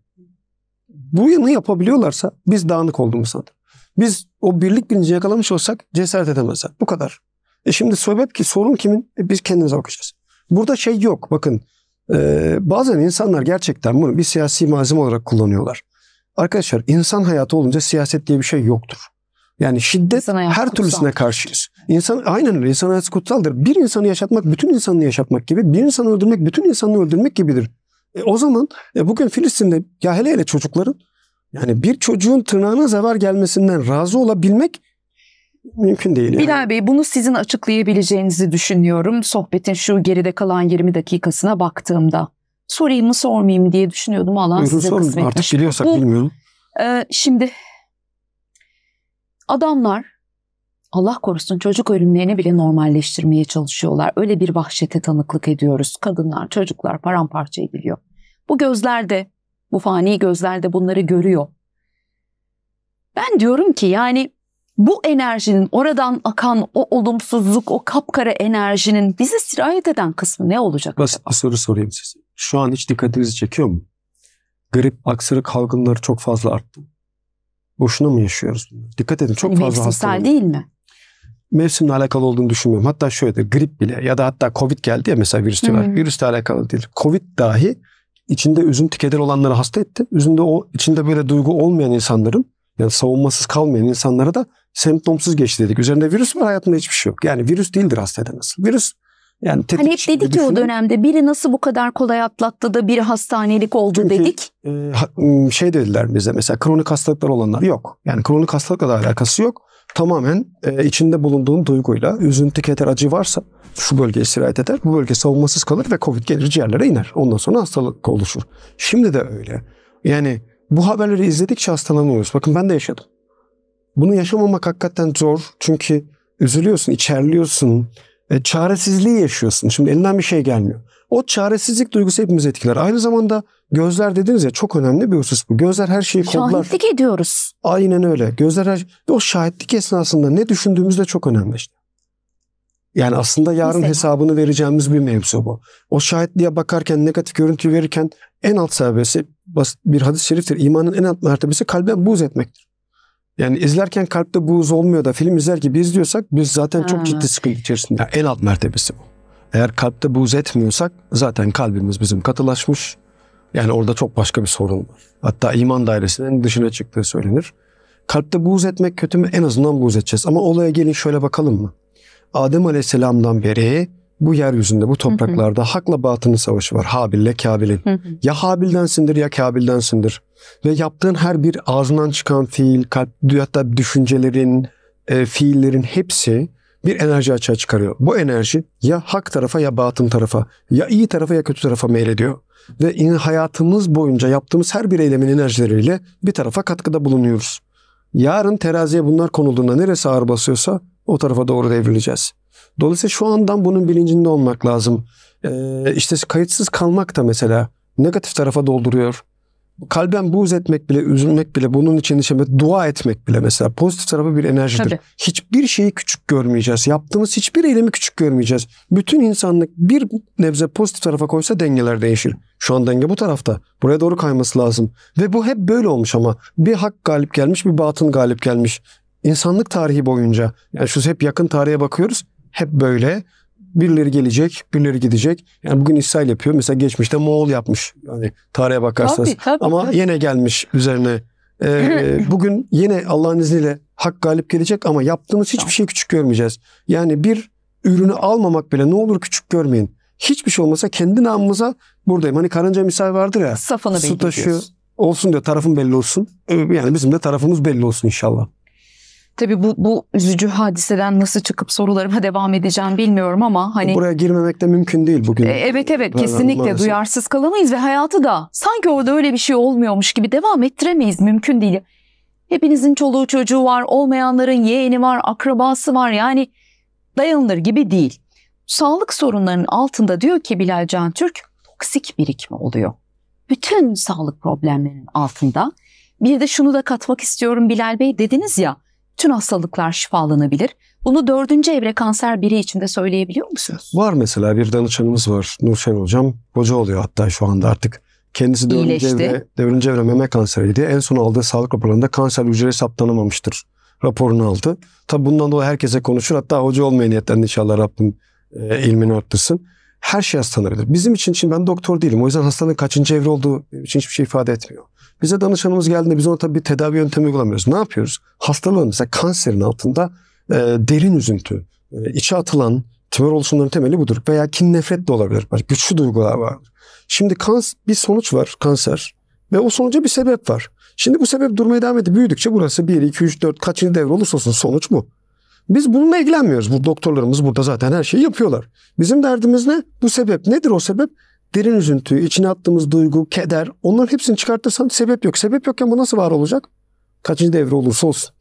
bu yanı yapabiliyorlarsa biz dağınık olduğumuz sanırım. Biz o birlik bilinci yakalamış olsak cesaret edemezler. Bu kadar. E şimdi sebep ki sorun kimin? E biz kendimize bakacağız. Burada şey yok. Bakın e, bazen insanlar gerçekten bunu bir siyasi malzeme olarak kullanıyorlar. Arkadaşlar insan hayatı olunca siyaset diye bir şey yoktur. Yani şiddet her türlüsüne karşıyız. İnsan aynen öyle. İnsan hayatı kutsaldır. Bir insanı yaşatmak bütün insanı yaşatmak gibi, bir insanı öldürmek bütün insanı öldürmek gibidir. E, o zaman e, bugün Filistin'de ya hele hele çocukların yani bir çocuğun tırnağına zarar gelmesinden razı olabilmek mümkün değil. Yani. Bilal Bey bunu sizin açıklayabileceğinizi düşünüyorum. Sohbetin şu geride kalan 20 dakikasına baktığımda sorayım mı sormayayım diye düşünüyordum. Allah Buyurun size sorun. kısmetmiş. Artık biliyorsak Bu, bilmiyorum. E, şimdi adamlar Allah korusun çocuk ölümlerini bile normalleştirmeye çalışıyorlar. Öyle bir vahşete tanıklık ediyoruz. Kadınlar, çocuklar paramparça ediliyor. Bu gözlerde, bu fani gözlerde bunları görüyor. Ben diyorum ki yani bu enerjinin oradan akan o olumsuzluk, o kapkara enerjinin bizi sirayet eden kısmı ne olacak? Basit bir soru sorayım size. Şu an hiç dikkatinizi çekiyor mu? Grip, aksırık salgınları çok fazla arttı. Boşuna mı yaşıyoruz bunları? Dikkat edin çok e, fazla Mevsimsel değil mi? Mevsimle alakalı olduğunu düşünmüyorum. Hatta şöyle de grip bile ya da hatta Covid geldi ya mesela virüs diyorlar. Hmm. Virüsle alakalı değil. Covid dahi içinde üzüntü keder olanları hasta etti. Üzünde o içinde böyle duygu olmayan insanların yani savunmasız kalmayan insanlara da semptomsuz geçti dedik. Üzerinde virüs var hayatında hiçbir şey yok. Yani virüs değildir hasta edemez. Virüs yani hani hep dedik ki o dönemde biri nasıl bu kadar kolay atlattı da biri hastanelik oldu Çünkü, dedik. E, şey dediler bize mesela kronik hastalıklar olanlar yok. Yani kronik hastalıkla da alakası yok. Tamamen e, içinde bulunduğun duyguyla üzüntü, keter, acı varsa şu bölgeye sirayet eder. Bu bölge savunmasız kalır ve Covid gelir ciğerlere iner. Ondan sonra hastalık oluşur. Şimdi de öyle. Yani bu haberleri izledikçe hastalanıyoruz. Bakın ben de yaşadım. Bunu yaşamamak hakikaten zor. Çünkü üzülüyorsun, içerliyorsun. E, çaresizliği yaşıyorsun. Şimdi elinden bir şey gelmiyor. O çaresizlik duygusu hepimiz etkiler. Aynı zamanda gözler dediniz ya çok önemli bir husus bu. Gözler her şeyi kodlar. Şahitlik ediyoruz. Aynen öyle. Gözler her şey- O şahitlik esnasında ne düşündüğümüz de çok önemli işte. Yani aslında yarın Mesela. hesabını vereceğimiz bir mevzu bu. O şahitliğe bakarken, negatif görüntü verirken en alt serbesi bir hadis-i şeriftir. İmanın en alt mertebesi kalbe buğz etmektir. Yani izlerken kalpte buz olmuyor da film izler ki biz diyorsak biz zaten çok ciddi sıkıntı içerisinde. Yani en alt mertebesi bu. Eğer kalpte buz etmiyorsak zaten kalbimiz bizim katılaşmış. Yani orada çok başka bir sorun var. Hatta iman dairesinin dışına çıktığı söylenir. Kalpte buğz etmek kötü mü? En azından buğz edeceğiz. Ama olaya gelin şöyle bakalım mı? Adem Aleyhisselam'dan beri bu yeryüzünde, bu topraklarda hı hı. hakla batının savaşı var. Habil'le Kabil'in. Hı hı. Ya Habil'densindir ya Kabil'densindir. Ve yaptığın her bir ağzından çıkan fiil, kalp, hatta düşüncelerin, e, fiillerin hepsi bir enerji açığa çıkarıyor. Bu enerji ya hak tarafa ya batın tarafa, ya iyi tarafa ya kötü tarafa meylediyor. Ve hayatımız boyunca yaptığımız her bir eylemin enerjileriyle bir tarafa katkıda bulunuyoruz. Yarın teraziye bunlar konulduğunda neresi ağır basıyorsa o tarafa doğru devrileceğiz. Dolayısıyla şu andan bunun bilincinde olmak lazım. Ee, işte kayıtsız kalmak da mesela negatif tarafa dolduruyor kalben buğz etmek bile, üzülmek bile, bunun için işte dua etmek bile mesela pozitif tarafı bir enerjidir. Tabii. Hiçbir şeyi küçük görmeyeceğiz. Yaptığımız hiçbir eylemi küçük görmeyeceğiz. Bütün insanlık bir nebze pozitif tarafa koysa dengeler değişir. Şu an denge bu tarafta. Buraya doğru kayması lazım. Ve bu hep böyle olmuş ama. Bir hak galip gelmiş, bir batın galip gelmiş. İnsanlık tarihi boyunca. Yani şu hep yakın tarihe bakıyoruz. Hep böyle. Birileri gelecek, birileri gidecek. Yani bugün İsrail yapıyor. Mesela geçmişte Moğol yapmış. Yani tarihe bakarsanız. Tabii, tabii, Ama tabii. yine gelmiş üzerine. Ee, e, bugün yine Allah'ın izniyle hak galip gelecek ama yaptığımız hiçbir şey küçük görmeyeceğiz. Yani bir ürünü almamak bile ne olur küçük görmeyin. Hiçbir şey olmasa kendi namımıza buradayım. Hani karınca misal vardır ya. Safını su taşıyor. Olsun diyor tarafın belli olsun. Ee, yani bizim de tarafımız belli olsun inşallah. Tabii bu, bu üzücü hadiseden nasıl çıkıp sorularıma devam edeceğim bilmiyorum ama hani... Buraya girmemek de mümkün değil bugün. E, evet evet Ver, kesinlikle duyarsız kalamayız ve hayatı da sanki orada öyle bir şey olmuyormuş gibi devam ettiremeyiz mümkün değil. Hepinizin çoluğu çocuğu var, olmayanların yeğeni var, akrabası var yani dayanılır gibi değil. Sağlık sorunlarının altında diyor ki Bilal Can Türk toksik birikme oluyor. Bütün sağlık problemlerinin altında. Bir de şunu da katmak istiyorum Bilal Bey dediniz ya Tüm hastalıklar şifalanabilir. Bunu dördüncü evre kanser biri için de söyleyebiliyor musunuz? Var mesela bir danışanımız var Nurşen Hocam. Hoca oluyor hatta şu anda artık. Kendisi dördüncü evre, dördüncü evre meme kanseriydi. En son aldığı sağlık raporlarında kanser hücre saptanamamıştır raporunu aldı. Tabi bundan dolayı herkese konuşur. Hatta hoca olmaya niyetlendi inşallah Rabbim e, ilmini arttırsın. Her şey hastalanabilir. Bizim için, için ben doktor değilim. O yüzden hastanın kaçıncı evre olduğu için hiçbir şey ifade etmiyor. Bize danışanımız geldiğinde biz ona tabii bir tedavi yöntemi uygulamıyoruz. Ne yapıyoruz? Hastalığı mesela kanserin altında e, derin üzüntü, e, içe atılan tümör oluşumlarının temeli budur. Veya kin nefret de olabilir. Güçlü duygular vardır. Şimdi kans, bir sonuç var kanser ve o sonuca bir sebep var. Şimdi bu sebep durmaya devam ediyor. Büyüdükçe burası 1, 2, 3, 4 kaçıncı devre olursa olsun sonuç bu. Biz bununla ilgilenmiyoruz. Bu doktorlarımız burada zaten her şeyi yapıyorlar. Bizim derdimiz ne? Bu sebep nedir o sebep? derin üzüntü, içine attığımız duygu, keder onların hepsini çıkartırsan sebep yok. Sebep yokken bu nasıl var olacak? Kaçıncı devre olursa olsun.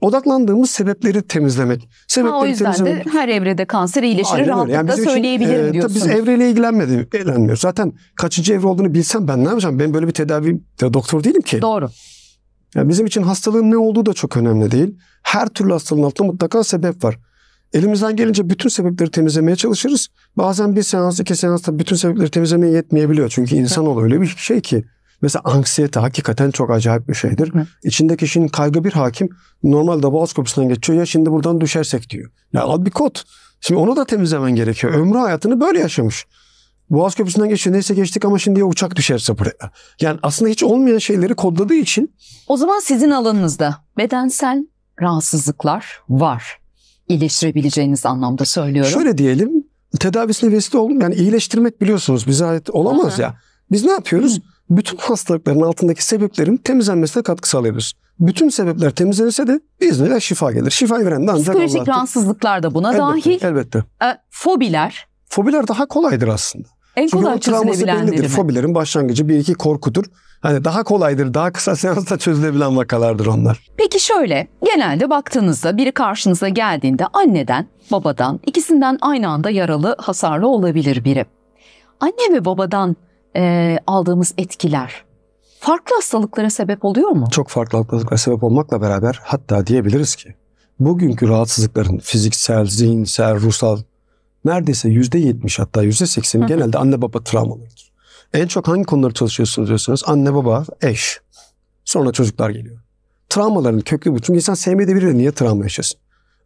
Odaklandığımız sebepleri temizlemek. Sebepleri ha, o yüzden temizlemek. de her evrede kanser iyileşir Aynen rahatlıkla yani söyleyebilirim e, diyorsun. biz evreyle ilgilenmedik, ilgilenmiyoruz. Zaten kaçıncı evre olduğunu bilsem ben ne yapacağım? Ben böyle bir tedavi doktor değilim ki. Doğru. Yani bizim için hastalığın ne olduğu da çok önemli değil. Her türlü hastalığın altında mutlaka sebep var. Elimizden gelince bütün sebepleri temizlemeye çalışırız. Bazen bir seans, iki seansta bütün sebepleri temizlemeye yetmeyebiliyor. Çünkü insanoğlu öyle bir şey ki. Mesela anksiyete hakikaten çok acayip bir şeydir. Hı. İçinde kişinin kaygı bir hakim. Normalde boğaz kapısından geçiyor. Ya şimdi buradan düşersek diyor. Ya al bir kod. Şimdi onu da temizlemen gerekiyor. Ömrü hayatını böyle yaşamış. Boğaz Köprüsü'nden geçiyor. Neyse geçtik ama şimdi ya uçak düşerse buraya. Yani aslında hiç olmayan şeyleri kodladığı için. O zaman sizin alanınızda bedensel rahatsızlıklar var iyileştirebileceğiniz anlamda söylüyorum. Şöyle diyelim tedavisine vesile olun yani iyileştirmek biliyorsunuz bize ait olamaz Aha. ya. Biz ne yapıyoruz? Hı. Bütün hastalıkların altındaki sebeplerin temizlenmesine katkı sağlıyoruz. Bütün sebepler temizlenirse de bizde bizneler şifa gelir. Şifa veren de ancak Psikolojik Allah'tır. rahatsızlıklar da buna elbette, dahil. Elbette. E, fobiler. Fobiler daha kolaydır aslında. En Çünkü kolay travması bellidir. Fobilerin başlangıcı bir iki korkudur. Hani daha kolaydır, daha kısa seansta çözülebilen vakalardır onlar. Peki şöyle, genelde baktığınızda biri karşınıza geldiğinde anneden, babadan, ikisinden aynı anda yaralı, hasarlı olabilir biri. Anne ve babadan e, aldığımız etkiler farklı hastalıklara sebep oluyor mu? Çok farklı hastalıklara sebep olmakla beraber hatta diyebiliriz ki bugünkü rahatsızlıkların fiziksel, zihinsel, ruhsal neredeyse yüzde yetmiş hatta yüzde seksen genelde anne baba travmalarıdır. En çok hangi konuları çalışıyorsunuz diyorsanız anne baba, eş. Sonra çocuklar geliyor. Travmaların köklü bu. Çünkü insan sevmediği biri. niye travma yaşasın?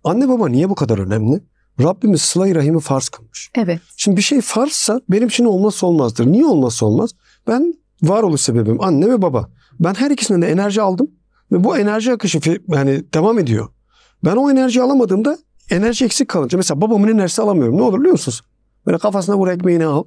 Anne baba niye bu kadar önemli? Rabbimiz sıla rahimi farz kılmış. Evet. Şimdi bir şey farzsa benim için olmazsa olmazdır. Niye olmazsa olmaz? Ben varoluş sebebim anne ve baba. Ben her ikisinden de enerji aldım ve bu enerji akışı yani devam ediyor. Ben o enerjiyi alamadığımda enerji eksik kalınca mesela babamın enerjisi alamıyorum. Ne olur biliyor musunuz? Böyle kafasına vur ekmeğini al.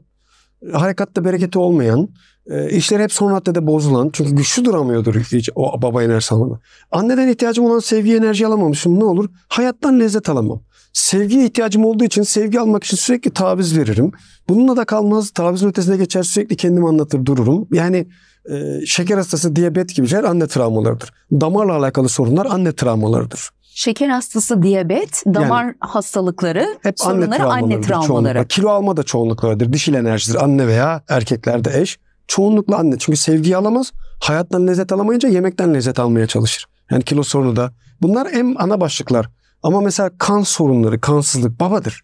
Harekatta bereketi olmayan, e, işler hep son raddede bozulan. Çünkü güçlü duramıyordur hiç o baba enerji alamadan. Anneden ihtiyacım olan sevgi enerji alamamışım. Ne olur? Hayattan lezzet alamam. Sevgiye ihtiyacım olduğu için sevgi almak için sürekli taviz veririm. Bununla da kalmaz. Tavizin ötesine geçer sürekli kendimi anlatır dururum. Yani e, şeker hastası, diyabet gibi şeyler anne travmalarıdır. Damarla alakalı sorunlar anne travmalarıdır şeker hastası, diyabet, damar yani, hastalıkları, hep sorunları anne travmaları. Anne Kilo alma da çoğunluklardır. Dişil enerjidir. Anne veya erkeklerde eş. Çoğunlukla anne. Çünkü sevgi alamaz. Hayattan lezzet alamayınca yemekten lezzet almaya çalışır. Yani kilo sorunu da. Bunlar en ana başlıklar. Ama mesela kan sorunları, kansızlık babadır.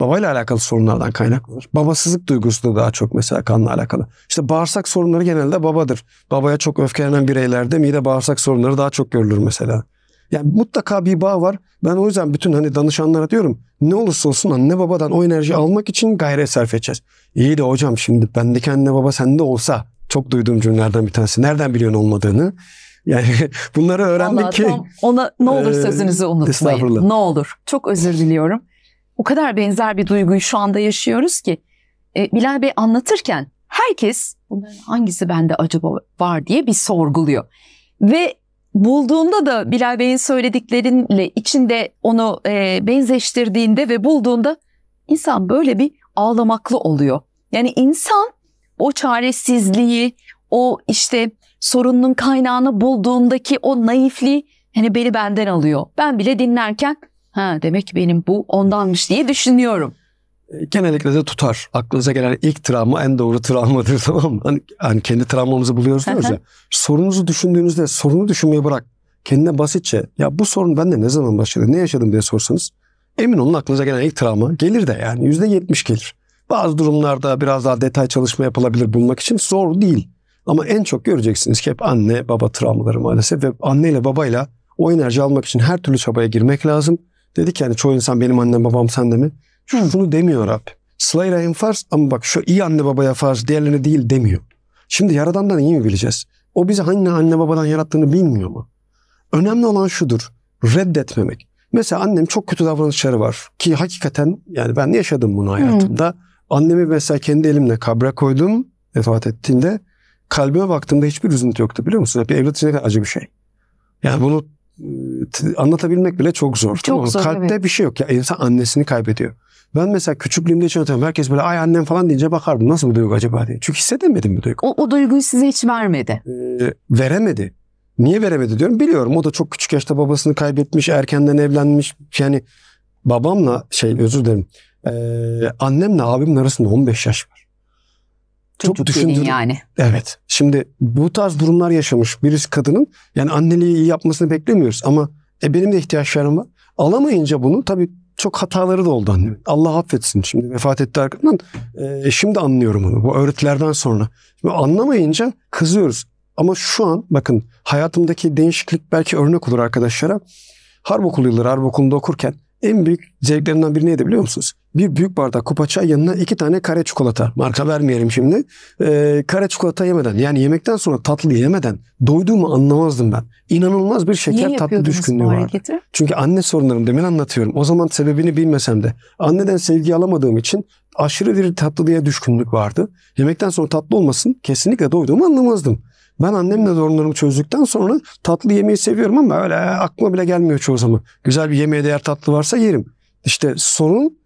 Babayla alakalı sorunlardan kaynaklanır. Babasızlık duygusu da daha çok mesela kanla alakalı. İşte bağırsak sorunları genelde babadır. Babaya çok öfkelenen bireylerde mide bağırsak sorunları daha çok görülür mesela. Yani mutlaka bir bağ var. Ben o yüzden bütün hani danışanlara diyorum ne olursa olsun anne babadan o enerji almak için gayret sarf edeceğiz. İyi de hocam şimdi bendeki anne baba sende olsa çok duyduğum cümlelerden bir tanesi. Nereden biliyorsun olmadığını? Yani bunları öğrendik Vallahi ki. Tam ona ne olur e, sözünüzü unutmayın. Ne olur. Çok özür diliyorum. O kadar benzer bir duyguyu şu anda yaşıyoruz ki. E, Bilal Bey anlatırken herkes bunların hangisi bende acaba var diye bir sorguluyor. Ve bulduğunda da Bilal Bey'in söylediklerinle içinde onu e, benzeştirdiğinde ve bulduğunda insan böyle bir ağlamaklı oluyor. Yani insan o çaresizliği, o işte sorunun kaynağını bulduğundaki o naifliği hani beni benden alıyor. Ben bile dinlerken ha demek benim bu ondanmış diye düşünüyorum. E, genellikle de tutar. Aklınıza gelen ilk travma en doğru travmadır tamam mı? Hani, hani kendi travmamızı buluyoruz diyoruz ya. Sorunuzu düşündüğünüzde sorunu düşünmeyi bırak. Kendine basitçe ya bu sorun bende ne zaman başladı, ne yaşadım diye sorsanız emin olun aklınıza gelen ilk travma gelir de yani yüzde yetmiş gelir. Bazı durumlarda biraz daha detay çalışma yapılabilir bulmak için zor değil. Ama en çok göreceksiniz ki hep anne baba travmaları maalesef ve anneyle babayla o enerji almak için her türlü çabaya girmek lazım. dedik yani çoğu insan benim annem babam sen de mi? Şunu demiyor Rabbim. Sıla-i Rahim farz ama bak şu iyi anne babaya farz diğerlerine değil demiyor. Şimdi Yaradan'dan iyi mi bileceğiz? O bizi hangi anne babadan yarattığını bilmiyor mu? Önemli olan şudur. Reddetmemek. Mesela annem çok kötü davranışları var. Ki hakikaten yani ben yaşadım bunu hayatımda. Hmm. Annemi mesela kendi elimle kabre koydum vefat ettiğinde. Kalbime baktığımda hiçbir üzüntü yoktu biliyor musun? Bir evlat için acı bir şey. Yani bunu e, anlatabilmek bile çok zor. Çok zor Kalpte evet. bir şey yok. Ya insan annesini kaybediyor. Ben mesela küçüklüğümde hiç Herkes böyle ay annem falan deyince bakardım. Nasıl bu duygu acaba diye. Çünkü hissedemedim bu duygu. O, o duyguyu size hiç vermedi. Ee, veremedi. Niye veremedi diyorum. Biliyorum o da çok küçük yaşta babasını kaybetmiş. Erkenden evlenmiş. Yani babamla şey özür dilerim. E, annemle abimin arasında 15 yaş var. Çocuk çok düşündüm yani. Evet. Şimdi bu tarz durumlar yaşamış birisi kadının yani anneliği iyi yapmasını beklemiyoruz ama e, benim de ihtiyaçlarım var. Alamayınca bunu tabii çok hataları da oldu annem. Allah affetsin şimdi vefat etti arkamdan. E, şimdi anlıyorum onu bu öğretilerden sonra. Şimdi anlamayınca kızıyoruz. Ama şu an bakın hayatımdaki değişiklik belki örnek olur arkadaşlara. Harp okulu yılları harp okulunda okurken en büyük zevklerinden biri neydi biliyor musunuz? bir büyük bardak kupa çay yanına iki tane kare çikolata. Marka vermeyelim şimdi. Ee, kare çikolata yemeden yani yemekten sonra tatlı yemeden doyduğumu anlamazdım ben. İnanılmaz bir şeker Niye tatlı düşkünlüğü var. Çünkü anne sorunlarım demin anlatıyorum. O zaman sebebini bilmesem de. Anneden sevgi alamadığım için aşırı bir tatlılığa düşkünlük vardı. Yemekten sonra tatlı olmasın kesinlikle doyduğumu anlamazdım. Ben annemle sorunlarımı çözdükten sonra tatlı yemeyi seviyorum ama öyle aklıma bile gelmiyor çoğu zaman. Güzel bir yemeğe değer tatlı varsa yerim. İşte sorun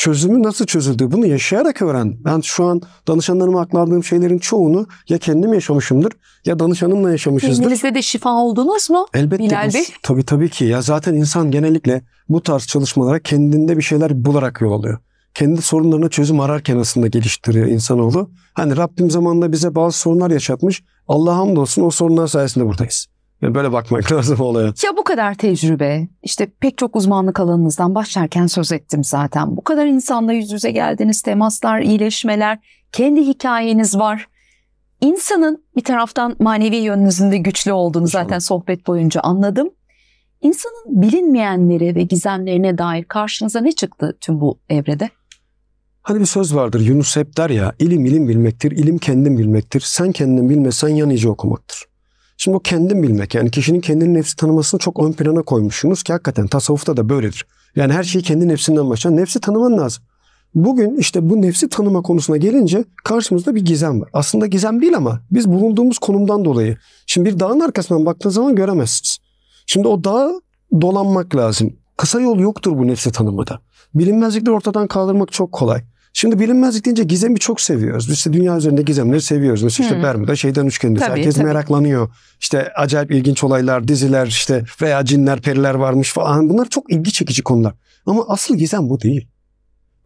çözümü nasıl çözüldüğü bunu yaşayarak öğren. Ben şu an danışanlarıma aklardığım şeylerin çoğunu ya kendim yaşamışımdır ya danışanımla yaşamışızdır. Lisede şifa oldunuz mu? Elbette. Bilal Bey. Tabii tabii ki. Ya zaten insan genellikle bu tarz çalışmalara kendinde bir şeyler bularak yol alıyor. Kendi sorunlarına çözüm ararken aslında geliştiriyor insanoğlu. Hani Rabbim zamanında bize bazı sorunlar yaşatmış. Allah'a hamdolsun o sorunlar sayesinde buradayız. Yani böyle bakmak lazım olaya. Ya bu kadar tecrübe, işte pek çok uzmanlık alanınızdan başlarken söz ettim zaten. Bu kadar insanla yüz yüze geldiniz, temaslar, iyileşmeler, kendi hikayeniz var. İnsanın bir taraftan manevi yönünüzün de güçlü olduğunu İnşallah. zaten sohbet boyunca anladım. İnsanın bilinmeyenlere ve gizemlerine dair karşınıza ne çıktı tüm bu evrede? Hani bir söz vardır Yunus hep der ya ilim ilim bilmektir, ilim kendin bilmektir. Sen kendin bilmesen yan iyice okumaktır. Şimdi bu kendin bilmek yani kişinin kendini nefsi tanımasını çok ön plana koymuşsunuz ki hakikaten tasavvufta da böyledir. Yani her şeyi kendi nefsinden başlayan nefsi tanıman lazım. Bugün işte bu nefsi tanıma konusuna gelince karşımızda bir gizem var. Aslında gizem değil ama biz bulunduğumuz konumdan dolayı. Şimdi bir dağın arkasından baktığınız zaman göremezsiniz. Şimdi o dağa dolanmak lazım. Kısa yol yoktur bu nefsi tanımada. Bilinmezlikleri ortadan kaldırmak çok kolay. Şimdi bilinmezlik deyince gizemi çok seviyoruz. Biz işte dünya üzerinde gizemleri seviyoruz. Mesela işte Bermuda şeyden üçgendir. Herkes tabii. meraklanıyor. İşte acayip ilginç olaylar, diziler işte veya cinler, periler varmış falan. Bunlar çok ilgi çekici konular. Ama asıl gizem bu değil.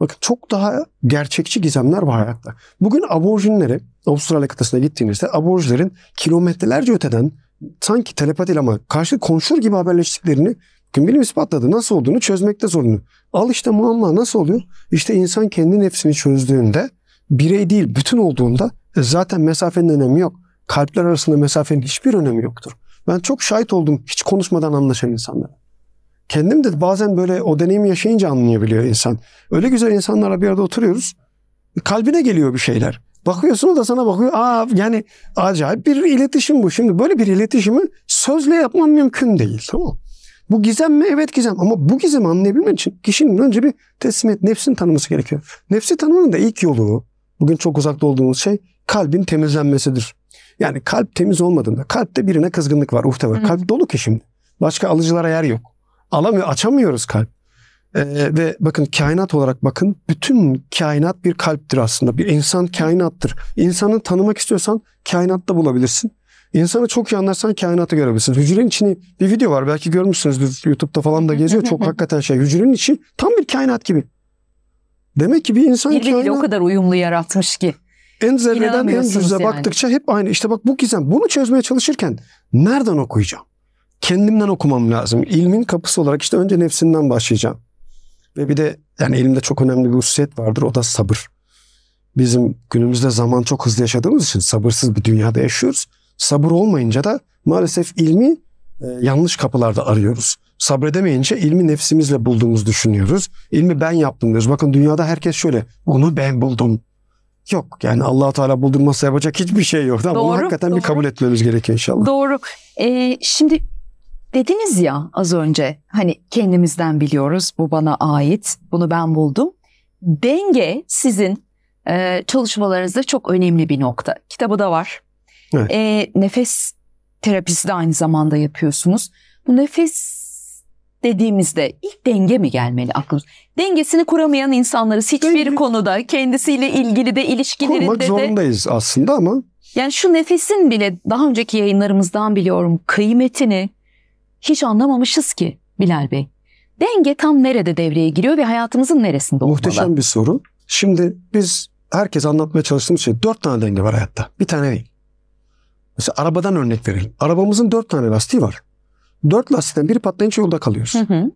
Bakın çok daha gerçekçi gizemler var hayatta. Bugün aborjinlere Avustralya kıtasına gittiğinizde aborjinlerin kilometrelerce öteden sanki telepatiyle ama karşı konuşur gibi haberleştiklerini Gün bilim ispatladı. Nasıl olduğunu çözmekte zorunlu. Al işte muamma nasıl oluyor? İşte insan kendi nefsini çözdüğünde birey değil bütün olduğunda e, zaten mesafenin önemi yok. Kalpler arasında mesafenin hiçbir önemi yoktur. Ben çok şahit oldum hiç konuşmadan anlaşan insanlara. Kendim de bazen böyle o deneyimi yaşayınca anlayabiliyor insan. Öyle güzel insanlarla bir arada oturuyoruz. Kalbine geliyor bir şeyler. Bakıyorsun o da sana bakıyor. Aa yani acayip bir iletişim bu. Şimdi böyle bir iletişimi sözle yapman mümkün değil. Tamam bu gizem mi? Evet gizem. Ama bu gizemi anlayabilmen için kişinin önce bir teslimiyet nefsini tanıması gerekiyor. Nefsi tanımanın da ilk yolu, bugün çok uzakta olduğumuz şey kalbin temizlenmesidir. Yani kalp temiz olmadığında, kalpte birine kızgınlık var, uhte var. Hı. Kalp dolu ki şimdi. Başka alıcılara yer yok. Alamıyor, açamıyoruz kalp. Ee, ve bakın kainat olarak bakın bütün kainat bir kalptir aslında. Bir insan kainattır. İnsanı tanımak istiyorsan kainatta bulabilirsin. İnsanı çok iyi anlarsan kainatı görebilirsin. Hücrenin içini bir video var belki görmüşsünüzdür YouTube'da falan da geziyor. Çok hakikaten şey hücrenin içi tam bir kainat gibi. Demek ki bir insan Birbiriyle kainat... o kadar uyumlu yaratmış ki. En zerreden en cüze yani. baktıkça hep aynı. İşte bak bu gizem. Bunu çözmeye çalışırken nereden okuyacağım? Kendimden okumam lazım. İlmin kapısı olarak işte önce nefsinden başlayacağım. Ve bir de yani elimde çok önemli bir hususiyet vardır. O da sabır. Bizim günümüzde zaman çok hızlı yaşadığımız için sabırsız bir dünyada yaşıyoruz Sabır olmayınca da maalesef ilmi e, yanlış kapılarda arıyoruz. Sabredemeyince ilmi nefsimizle bulduğumuz düşünüyoruz. İlmi ben yaptım diyoruz. Bakın dünyada herkes şöyle onu ben buldum. Yok yani allah Teala buldurmasa yapacak hiçbir şey yok. Ama doğru, bunu hakikaten doğru. bir kabul etmemiz gerekiyor inşallah. Doğru. Ee, şimdi dediniz ya az önce hani kendimizden biliyoruz bu bana ait bunu ben buldum. Denge sizin e, çalışmalarınızda çok önemli bir nokta. Kitabı da var Evet. E, nefes terapisi de aynı zamanda yapıyorsunuz. Bu nefes dediğimizde ilk denge mi gelmeli aklımız? Dengesini kuramayan insanları hiçbir Denge. konuda kendisiyle ilgili de ilişkilerinde Kurmak de. Kurmak zorundayız aslında ama. Yani şu nefesin bile daha önceki yayınlarımızdan biliyorum kıymetini hiç anlamamışız ki Bilal Bey. Denge tam nerede devreye giriyor ve hayatımızın neresinde olmalı? Muhteşem bir soru. Şimdi biz herkes anlatmaya çalıştığımız şey dört tane denge var hayatta. Bir tane değil. Mesela arabadan örnek verelim. Arabamızın dört tane lastiği var. Dört lastikten biri patlayınca yolda kalıyoruz. Hı hı.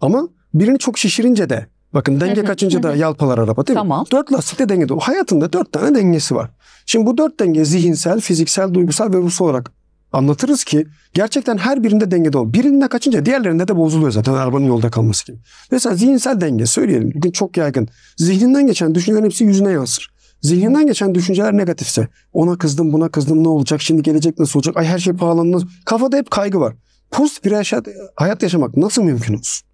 Ama birini çok şişirince de bakın denge kaçınca da yalpalar araba değil tamam. mi? Dört lastikte dengede. O hayatında dört tane dengesi var. Şimdi bu dört denge zihinsel, fiziksel, duygusal ve ruhsal olarak anlatırız ki gerçekten her birinde dengede ol. Birinde kaçınca diğerlerinde de bozuluyor zaten arabanın yolda kalması gibi. Mesela zihinsel denge söyleyelim. Bugün çok yaygın. Zihninden geçen düşüncelerin hepsi yüzüne yansır. Zihninden geçen düşünceler negatifse ona kızdım buna kızdım ne olacak şimdi gelecek nasıl olacak ay her şey pahalanmaz. Kafada hep kaygı var. Pozitif bir hayat, hayat yaşamak nasıl mümkün olsun?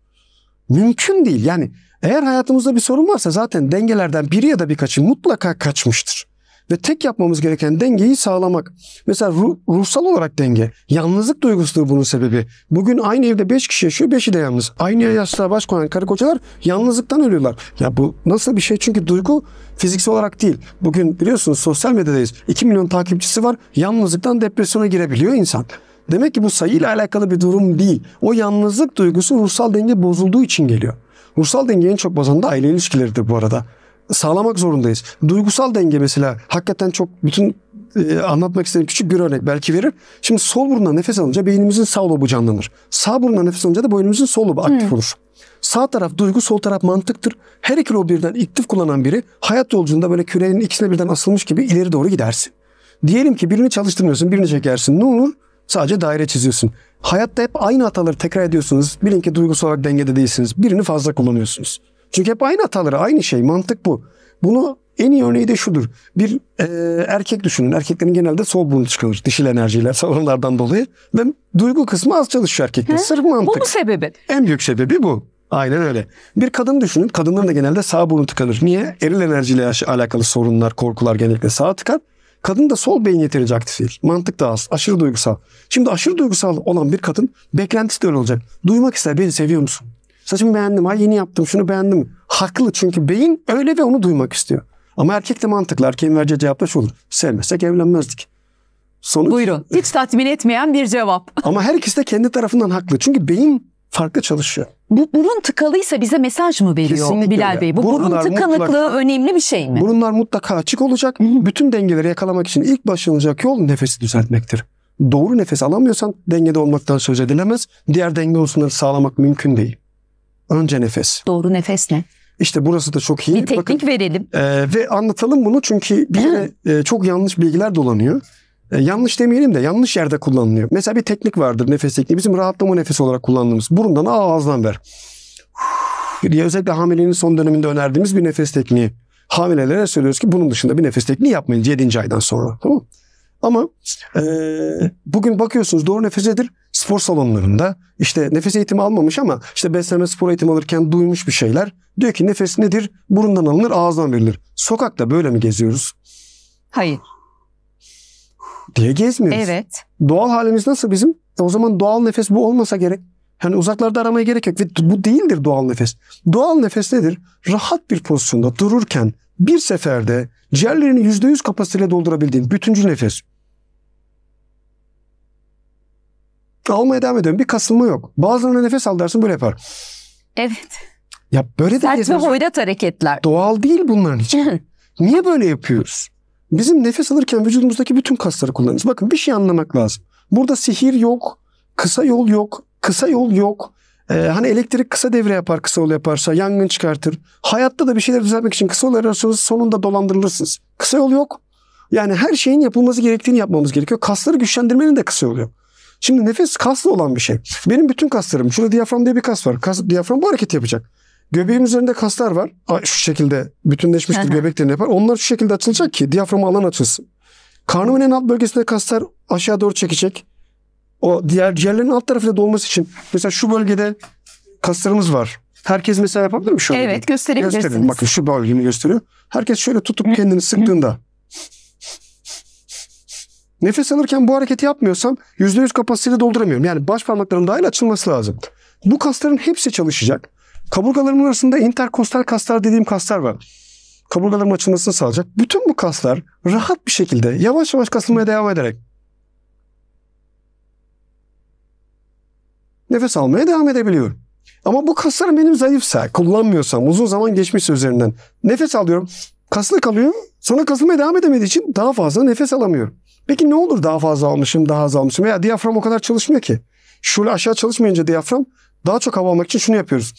Mümkün değil yani eğer hayatımızda bir sorun varsa zaten dengelerden biri ya da birkaçı mutlaka kaçmıştır. Ve tek yapmamız gereken dengeyi sağlamak. Mesela ruh, ruhsal olarak denge. Yalnızlık duygusudur bunun sebebi. Bugün aynı evde 5 kişi yaşıyor, 5'i de yalnız. Aynı yastığa baş koyan karı kocalar yalnızlıktan ölüyorlar. Ya bu nasıl bir şey? Çünkü duygu fiziksel olarak değil. Bugün biliyorsunuz sosyal medyadayız. 2 milyon takipçisi var. Yalnızlıktan depresyona girebiliyor insan. Demek ki bu sayıyla alakalı bir durum değil. O yalnızlık duygusu ruhsal denge bozulduğu için geliyor. Ruhsal dengeyi en çok bozan da aile ilişkileridir bu arada sağlamak zorundayız. Duygusal denge mesela hakikaten çok bütün e, anlatmak istediğim küçük bir örnek belki verir. Şimdi sol burundan nefes alınca beynimizin sağ lobu canlanır. Sağ burundan nefes alınca da boynumuzun sol lobu aktif hmm. olur. Sağ taraf duygu, sol taraf mantıktır. Her iki lobu birden aktif kullanan biri hayat yolculuğunda böyle kürenin ikisine birden asılmış gibi ileri doğru gidersin. Diyelim ki birini çalıştırmıyorsun, birini çekersin. Ne olur? Sadece daire çiziyorsun. Hayatta hep aynı hataları tekrar ediyorsunuz. Bilin ki duygusal olarak dengede değilsiniz. Birini fazla kullanıyorsunuz. Çünkü hep aynı hataları, aynı şey. Mantık bu. Bunu en iyi örneği de şudur. Bir e, erkek düşünün. Erkeklerin genelde sol burnu çıkılır. Dişil enerjiler, sorunlardan dolayı. Ve duygu kısmı az çalışıyor erkekte. Sırf mantık. Bu mu sebebi? En büyük sebebi bu. Aynen öyle. Bir kadın düşünün. Kadınların da genelde sağ burnu tıkanır. Niye? Eril enerjiyle alakalı sorunlar, korkular genellikle sağ tıkar. Kadın da sol beyin yeterince aktif değil. Mantık da az. Aşırı duygusal. Şimdi aşırı duygusal olan bir kadın beklentisi de öyle olacak. Duymak ister. Beni seviyor musun? Saçımı beğendim. ay yeni yaptım. Şunu beğendim. Haklı çünkü beyin öyle ve onu duymak istiyor. Ama erkek de mantıklı. Erkeğin vereceği cevap da şu olur. Sevmesek evlenmezdik. Sonuç... Buyurun. Hiç tatmin etmeyen bir cevap. Ama herkes de kendi tarafından haklı. Çünkü beyin farklı çalışıyor. Bu burun tıkalıysa bize mesaj mı veriyor Kesinlikle Bilal öyle. Bey? Bu Burunlar burun tıkanıklığı mutlaka, önemli bir şey mi? Burunlar mutlaka açık olacak. Bütün dengeleri yakalamak için ilk başlanacak yol nefesi düzeltmektir. Doğru nefes alamıyorsan dengede olmaktan söz edilemez. Diğer denge unsurları sağlamak mümkün değil. Önce nefes. Doğru nefes ne? İşte burası da çok iyi. Bir teknik Bakın, verelim. E, ve anlatalım bunu çünkü bir e, çok yanlış bilgiler dolanıyor. E, yanlış demeyelim de yanlış yerde kullanılıyor. Mesela bir teknik vardır nefes tekniği. Bizim rahatlama nefesi olarak kullandığımız. Burundan ağızdan ver. özellikle hamileliğin son döneminde önerdiğimiz bir nefes tekniği. Hamilelere söylüyoruz ki bunun dışında bir nefes tekniği yapmayın 7. aydan sonra. Tamam Ama e, bugün bakıyorsunuz doğru nefes nedir? spor salonlarında işte nefes eğitimi almamış ama işte beslenme spor eğitimi alırken duymuş bir şeyler. Diyor ki nefes nedir? Burundan alınır, ağızdan verilir. Sokakta böyle mi geziyoruz? Hayır. Diye gezmiyoruz. Evet. Doğal halimiz nasıl bizim? E o zaman doğal nefes bu olmasa gerek. Hani uzaklarda aramaya gerek yok. Ve bu değildir doğal nefes. Doğal nefes nedir? Rahat bir pozisyonda dururken bir seferde ciğerlerini %100 kapasiteyle doldurabildiğin bütüncül nefes. almaya devam ediyorum. Bir kasılma yok. Bazılarına nefes al dersin böyle yapar. Evet. Ya böyle de Sert ve hoyrat hareketler. Doğal değil bunların hiç. Niye böyle yapıyoruz? Bizim nefes alırken vücudumuzdaki bütün kasları kullanıyoruz. Bakın bir şey anlamak lazım. Burada sihir yok, kısa yol yok, kısa yol yok. Ee, hani elektrik kısa devre yapar, kısa yol yaparsa yangın çıkartır. Hayatta da bir şeyler düzeltmek için kısa yol ararsanız sonunda dolandırılırsınız. Kısa yol yok. Yani her şeyin yapılması gerektiğini yapmamız gerekiyor. Kasları güçlendirmenin de kısa yolu yok. Şimdi nefes kaslı olan bir şey. Benim bütün kaslarım, şurada diyafram diye bir kas var. Kas, diyafram bu hareketi yapacak. Göbeğim üzerinde kaslar var. Şu şekilde bütünleşmiş bir göbek yapar. Onlar şu şekilde açılacak ki diyaframa alan açılsın. Karnımın en alt bölgesinde kaslar aşağı doğru çekecek. O diğer ciğerlerin alt tarafıyla dolması için mesela şu bölgede kaslarımız var. Herkes mesela yapabilir mi şöyle? Evet gösterebilirsiniz. Gösterin. Bakın şu bölgemi gösteriyor. Herkes şöyle tutup kendini sıktığında Nefes alırken bu hareketi yapmıyorsam %100 kapasiteyle dolduramıyorum. Yani baş parmaklarım dahil açılması lazım. Bu kasların hepsi çalışacak. Kaburgalarımın arasında interkostal kaslar dediğim kaslar var. Kaburgalarımın açılmasını sağlayacak. Bütün bu kaslar rahat bir şekilde yavaş yavaş kasılmaya devam ederek nefes almaya devam edebiliyorum. Ama bu kaslar benim zayıfsa, kullanmıyorsam, uzun zaman geçmişse üzerinden nefes alıyorum, kaslı kalıyor, sonra kasılmaya devam edemediği için daha fazla nefes alamıyorum. Peki ne olur daha fazla almışım, daha az almışım? ya diyafram o kadar çalışmıyor ki. Şule aşağı çalışmayınca diyafram daha çok hava almak için şunu yapıyoruz.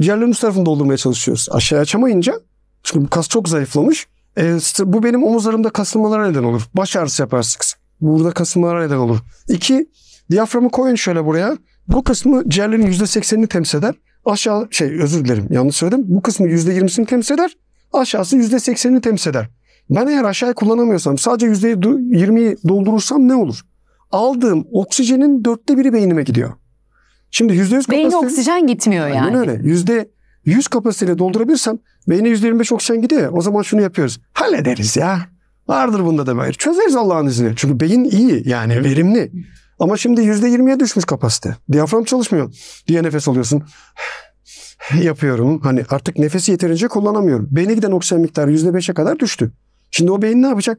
Ciğerlerin üst tarafını doldurmaya çalışıyoruz. aşağı açamayınca çünkü bu kas çok zayıflamış. E, bu benim omuzlarımda kasılmalara neden olur. Baş ağrısı yaparsın yaparsınız. Burada kasılmalara neden olur. İki, diyaframı koyun şöyle buraya. Bu kısmı ciğerlerin %80'ini temsil eder. Aşağı şey özür dilerim yanlış söyledim. Bu kısmı %20'sini temsil eder. Aşağısı %80'ini temsil eder. Ben eğer aşağıya kullanamıyorsam sadece %20'yi doldurursam ne olur? Aldığım oksijenin dörtte biri beynime gidiyor. Şimdi %100 kapasite... Beyin oksijen gitmiyor yani. Aynen öyle. Yüzde 100 kapasiteyle doldurabilirsem beyne %25 oksijen gidiyor O zaman şunu yapıyoruz. Hallederiz ya. Vardır bunda da böyle. Çözeriz Allah'ın izniyle. Çünkü beyin iyi yani verimli. Ama şimdi %20'ye düşmüş kapasite. Diyafram çalışmıyor diye nefes alıyorsun. Yapıyorum. Hani artık nefesi yeterince kullanamıyorum. Beyne giden oksijen miktarı %5'e kadar düştü. Şimdi o beyin ne yapacak?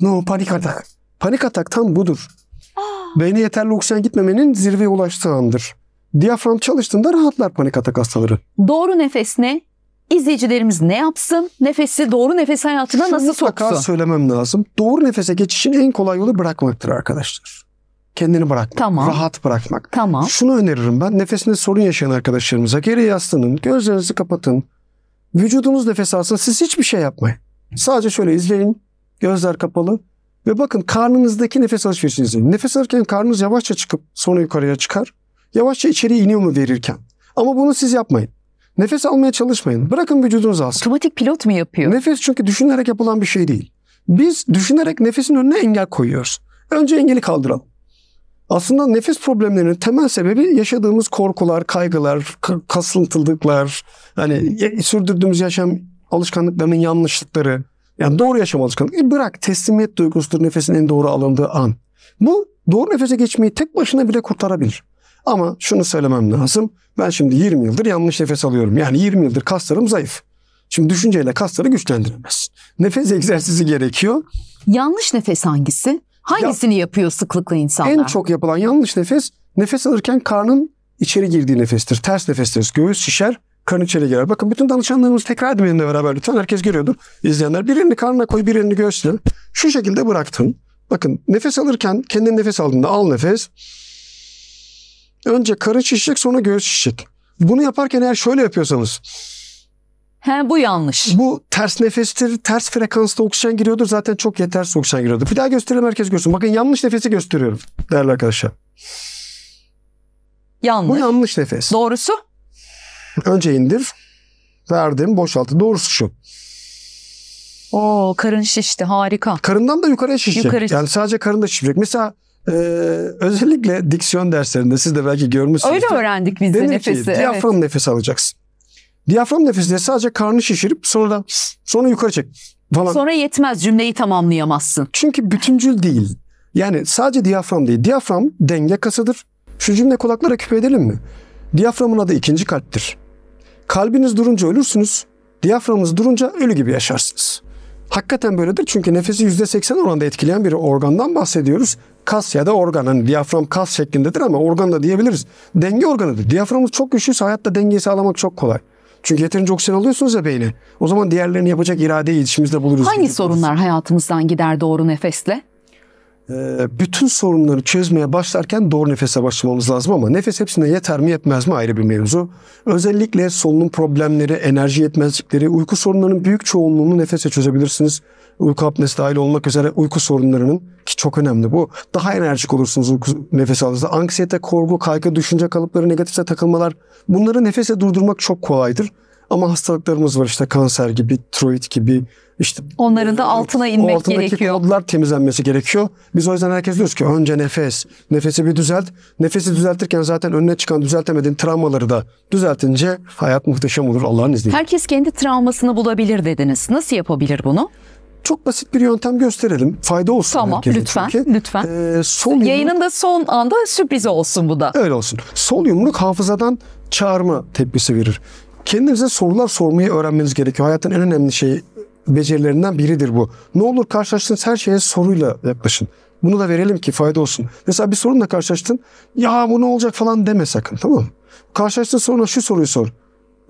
No panik atak. Panik atak tam budur. Beyne yeterli oksijen gitmemenin zirveye ulaştığı andır. Diyafram çalıştığında rahatlar panik atak hastaları. Doğru nefes ne? İzleyicilerimiz ne yapsın? Nefesi, doğru nefes hayatına Şunu nasıl soksun? Mutlaka söylemem lazım. Doğru nefese geçişin en kolay yolu bırakmaktır arkadaşlar. Kendini bırakmak, tamam. rahat bırakmak. Tamam. Şunu öneririm ben. Nefesinde sorun yaşayan arkadaşlarımıza geri yaslanın, gözlerinizi kapatın. Vücudunuz nefes alsın, siz hiçbir şey yapmayın. Sadece şöyle izleyin. Gözler kapalı. Ve bakın karnınızdaki nefes alışverişini izleyin. Nefes alırken karnınız yavaşça çıkıp sonra yukarıya çıkar. Yavaşça içeriye iniyor mu verirken? Ama bunu siz yapmayın. Nefes almaya çalışmayın. Bırakın vücudunuz alsın. Otomatik pilot mu yapıyor? Nefes çünkü düşünerek yapılan bir şey değil. Biz düşünerek nefesin önüne engel koyuyoruz. Önce engeli kaldıralım. Aslında nefes problemlerinin temel sebebi yaşadığımız korkular, kaygılar, kasıntılıklar, hani sürdürdüğümüz yaşam alışkanlıklarının yanlışlıkları, yani doğru yaşam alışkanlıkları e bırak teslimiyet duygusudur nefesin en doğru alındığı an. Bu doğru nefese geçmeyi tek başına bile kurtarabilir. Ama şunu söylemem lazım. Ben şimdi 20 yıldır yanlış nefes alıyorum. Yani 20 yıldır kaslarım zayıf. Şimdi düşünceyle kasları güçlendiremez. Nefes egzersizi gerekiyor. Yanlış nefes hangisi? Hangisini ya, yapıyor sıklıkla insanlar? En çok yapılan yanlış nefes nefes alırken karnın içeri girdiği nefestir. Ters nefestir. Göğüs şişer, kan içeri girer. Bakın bütün danışanlarımız tekrar edin benimle beraber lütfen. Herkes görüyordur İzleyenler Bir elini karnına koy, bir elini göğsüne. Şu şekilde bıraktın. Bakın nefes alırken kendin nefes aldığında al nefes. Önce karın şişecek sonra göğüs şişecek. Bunu yaparken eğer şöyle yapıyorsanız He, bu yanlış. Bu ters nefestir, ters frekansta oksijen giriyordur. Zaten çok yetersiz oksijen giriyordu. Bir daha gösterelim herkes görsün. Bakın yanlış nefesi gösteriyorum değerli arkadaşlar. Yanlış. Bu yanlış nefes. Doğrusu? Önce indir. Verdim. Boşaltı. Doğrusu şu. Oo karın şişti harika. Karından da yukarıya şişecek. Yukarı... Yani sadece karın da şişecek. Mesela e, özellikle diksiyon derslerinde siz de belki görmüşsünüz. Öyle öğrendik biz de nefesi. Ki, diyafram evet. nefesi alacaksın. Diyafram nefesinde sadece karnı şişirip sonra sonra yukarı çek falan. Sonra yetmez cümleyi tamamlayamazsın. Çünkü bütüncül değil. Yani sadece diyafram değil. Diyafram denge kasıdır. Şu cümle kulaklara küpe edelim mi? Diyaframın adı ikinci kalptir. Kalbiniz durunca ölürsünüz. Diyaframınız durunca ölü gibi yaşarsınız. Hakikaten böyledir çünkü nefesi %80 oranda etkileyen bir organdan bahsediyoruz. Kas ya da organ. Hani diyafram kas şeklindedir ama organ da diyebiliriz. Denge organıdır. Diyaframımız çok güçlüyse hayatta dengeyi sağlamak çok kolay. Çünkü yeterince oksijen alıyorsunuz ya beyni. O zaman diğerlerini yapacak iradeyi içimizde buluruz. Hangi sorunlar hayatımızdan gider doğru nefesle? Ee, bütün sorunları çözmeye başlarken doğru nefese başlamamız lazım ama nefes hepsine yeter mi yetmez mi ayrı bir mevzu. Özellikle solunum problemleri, enerji yetmezlikleri, uyku sorunlarının büyük çoğunluğunu nefese çözebilirsiniz. Uyku apnesi dahil olmak üzere uyku sorunlarının ki çok önemli bu. Daha enerjik olursunuz uyku, nefes aldığınızda. Anksiyete, korku, kaygı, düşünce kalıpları, negatifse takılmalar bunları nefese durdurmak çok kolaydır. Ama hastalıklarımız var işte kanser gibi, tiroid gibi, işte Onların da altına inmek o altındaki gerekiyor. kodlar temizlenmesi gerekiyor. Biz o yüzden herkes diyoruz ki önce nefes. Nefesi bir düzelt. Nefesi düzeltirken zaten önüne çıkan düzeltemediğin travmaları da düzeltince hayat muhteşem olur Allah'ın izniyle. Herkes kendi travmasını bulabilir dediniz. Nasıl yapabilir bunu? Çok basit bir yöntem gösterelim. Fayda olsun. Tamam lütfen çünkü. lütfen. Ee, sol yumruk... Yayının da son anda sürpriz olsun bu da. Öyle olsun. Sol yumruk hafızadan çağırma tepkisi verir. Kendinize sorular sormayı öğrenmeniz gerekiyor. Hayatın en önemli şeyi becerilerinden biridir bu. Ne olur karşılaştığınız her şeye soruyla yaklaşın. Bunu da verelim ki fayda olsun. Mesela bir sorunla karşılaştın. Ya bu ne olacak falan deme sakın tamam mı? Karşılaştığın soruna şu soruyu sor.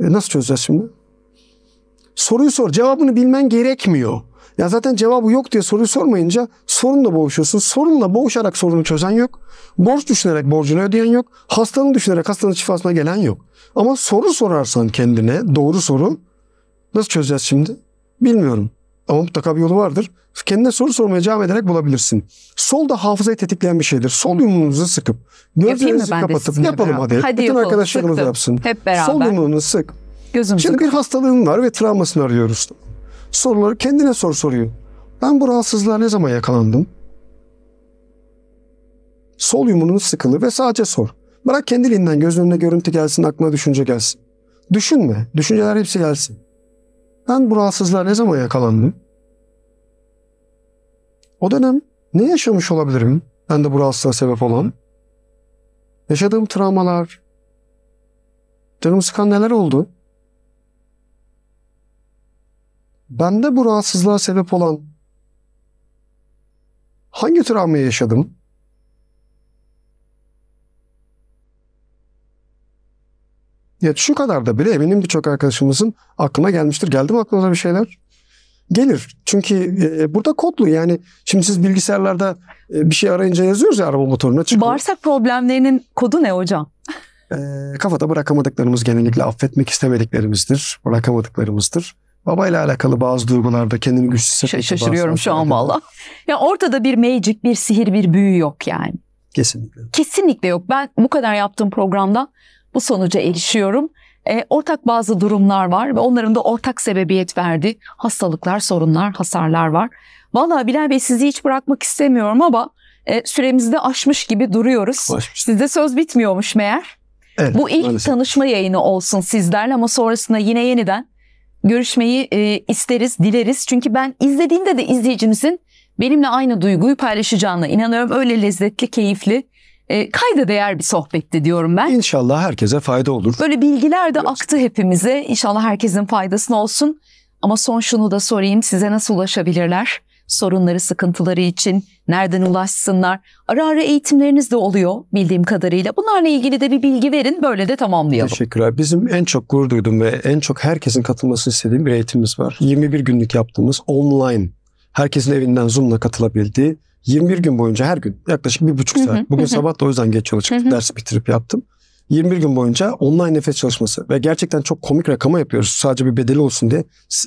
E, nasıl çözeceğiz şimdi? Soruyu sor. Cevabını bilmen gerekmiyor. Ya zaten cevabı yok diye soruyu sormayınca sorunla boğuşuyorsun. Sorunla boğuşarak sorunu çözen yok. Borç düşünerek borcunu ödeyen yok. Hastanın düşünerek hastanın şifasına gelen yok. Ama soru sorarsan kendine doğru soru nasıl çözeceğiz şimdi? Bilmiyorum. Ama mutlaka bir yolu vardır. Kendine soru sormaya devam ederek bulabilirsin. Sol da hafızayı tetikleyen bir şeydir. Sol yumruğunuzu sıkıp gözlerinizi kapatıp yapalım hadi. hadi Bütün yapalım, arkadaşlarımız sıktım. yapsın. Hep beraber. Sol yumruğunu sık. Gözümüzü. Şimdi bir hastalığın var ve travmasını arıyoruz. Soruları kendine sor soruyor. Ben bu rahatsızlığa ne zaman yakalandım? Sol yumruğunuz sıkılı ve sadece sor. Bırak kendiliğinden göz önüne görüntü gelsin, aklına düşünce gelsin. Düşünme. Düşünceler hepsi gelsin. Ben bu rahatsızlığa ne zaman yakalandım? O dönem ne yaşamış olabilirim? Ben de bu rahatsızlığa sebep olan. Yaşadığım travmalar, canım sıkan neler oldu? Bende bu rahatsızlığa sebep olan hangi travmayı yaşadım? Evet, şu kadar da bile eminim birçok arkadaşımızın aklına gelmiştir. Geldi mi aklınıza bir şeyler? Gelir. Çünkü e, e, burada kodlu yani şimdi siz bilgisayarlarda e, bir şey arayınca yazıyoruz ya araba motoruna çıkıyor. Bağırsak problemlerinin kodu ne hocam? E, kafada bırakamadıklarımız genellikle affetmek istemediklerimizdir, bırakamadıklarımızdır. Baba ile alakalı bazı duygularda kendimi güçsüz hissetmek. Şaşırıyorum şu an valla. Ya ortada bir magic, bir sihir, bir büyü yok yani. Kesinlikle. Kesinlikle yok. Ben bu kadar yaptığım programda bu sonuca erişiyorum. E, ortak bazı durumlar var ve onların da ortak sebebiyet verdi. hastalıklar, sorunlar, hasarlar var. Valla Bilal Bey sizi hiç bırakmak istemiyorum ama e, süremizi aşmış gibi duruyoruz. Başmış. Sizde söz bitmiyormuş meğer. Evet, bu ilk maalesef. tanışma yayını olsun sizlerle ama sonrasında yine yeniden görüşmeyi e, isteriz, dileriz. Çünkü ben izlediğimde de izleyicimizin benimle aynı duyguyu paylaşacağına inanıyorum. Öyle lezzetli, keyifli e, kayda değer bir sohbetti diyorum ben. İnşallah herkese fayda olur. Böyle bilgiler de aktı hepimize. İnşallah herkesin faydasını olsun. Ama son şunu da sorayım size nasıl ulaşabilirler? Sorunları, sıkıntıları için nereden ulaşsınlar? Ara ara eğitimleriniz de oluyor bildiğim kadarıyla. Bunlarla ilgili de bir bilgi verin böyle de tamamlayalım. Teşekkürler. Bizim en çok gurur duyduğum ve en çok herkesin katılmasını istediğim bir eğitimimiz var. 21 günlük yaptığımız online herkesin evinden Zoom'la katılabildiği 21 gün boyunca her gün yaklaşık bir buçuk saat. Bugün sabah da o yüzden geç yola çıktım. Dersi bitirip yaptım. 21 gün boyunca online nefes çalışması ve gerçekten çok komik rakama yapıyoruz sadece bir bedeli olsun diye.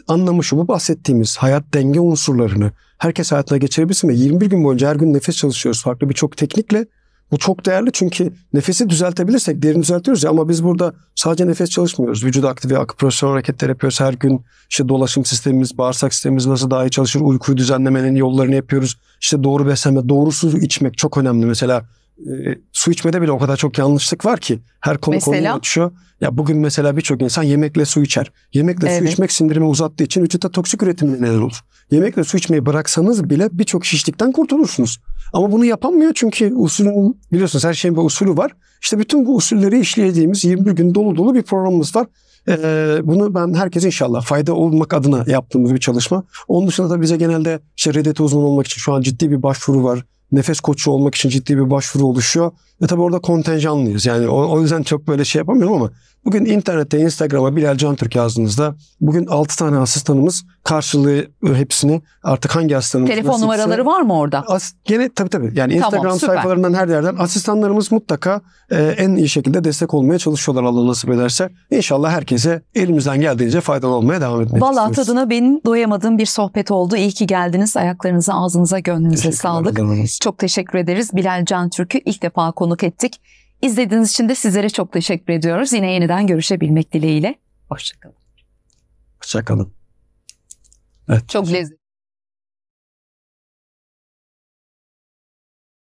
Anlamı şu bu bahsettiğimiz hayat denge unsurlarını herkes hayatına geçirebilsin ve 21 gün boyunca her gün nefes çalışıyoruz farklı birçok teknikle bu çok değerli çünkü nefesi düzeltebilirsek derin düzeltiyoruz ya ama biz burada sadece nefes çalışmıyoruz. Vücut aktive akupresyon hareketleri yapıyoruz her gün. İşte dolaşım sistemimiz, bağırsak sistemimiz nasıl daha iyi çalışır, uykuyu düzenlemenin yollarını yapıyoruz. İşte doğru beslenme, doğrusuz içmek çok önemli mesela. Ee, su içmede bile o kadar çok yanlışlık var ki her konu mesela, konuyu açıyor. Ya bugün mesela birçok insan yemekle su içer. Yemekle evet. su içmek sindirimi uzattığı için vücutta toksik üretimine neden olur. Yemekle su içmeyi bıraksanız bile birçok şişlikten kurtulursunuz. Ama bunu yapamıyor çünkü usulün biliyorsunuz her şeyin bir usulü var. İşte bütün bu usulleri işleyeceğimiz 21 gün dolu dolu bir programımız var. Ee, bunu ben herkes inşallah fayda olmak adına yaptığımız bir çalışma. Onun dışında da bize genelde işte reddete uzman olmak için şu an ciddi bir başvuru var nefes koçu olmak için ciddi bir başvuru oluşuyor. Ve tabii orada kontenjanlıyız. Yani o, o yüzden çok böyle şey yapamıyorum ama Bugün internette, Instagram'a Bilal Can Türk yazdığınızda bugün 6 tane asistanımız karşılığı e, hepsini artık hangi asistanımız Telefon nasipse, numaraları var mı orada? As, gene tabii tabii. Yani Instagram tamam, sayfalarından her yerden asistanlarımız mutlaka e, en iyi şekilde destek olmaya çalışıyorlar Allah nasip ederse. İnşallah herkese elimizden geldiğince faydalı olmaya devam etmek Vallahi istiyoruz. tadına benim doyamadığım bir sohbet oldu. İyi ki geldiniz. Ayaklarınıza, ağzınıza, gönlünüze sağlık. Çok teşekkür ederiz. Bilal Can Türk'ü ilk defa konuk ettik. İzlediğiniz için de sizlere çok teşekkür ediyoruz. Yine yeniden görüşebilmek dileğiyle. Hoşçakalın. Hoşçakalın. Evet. Çok lezzetli.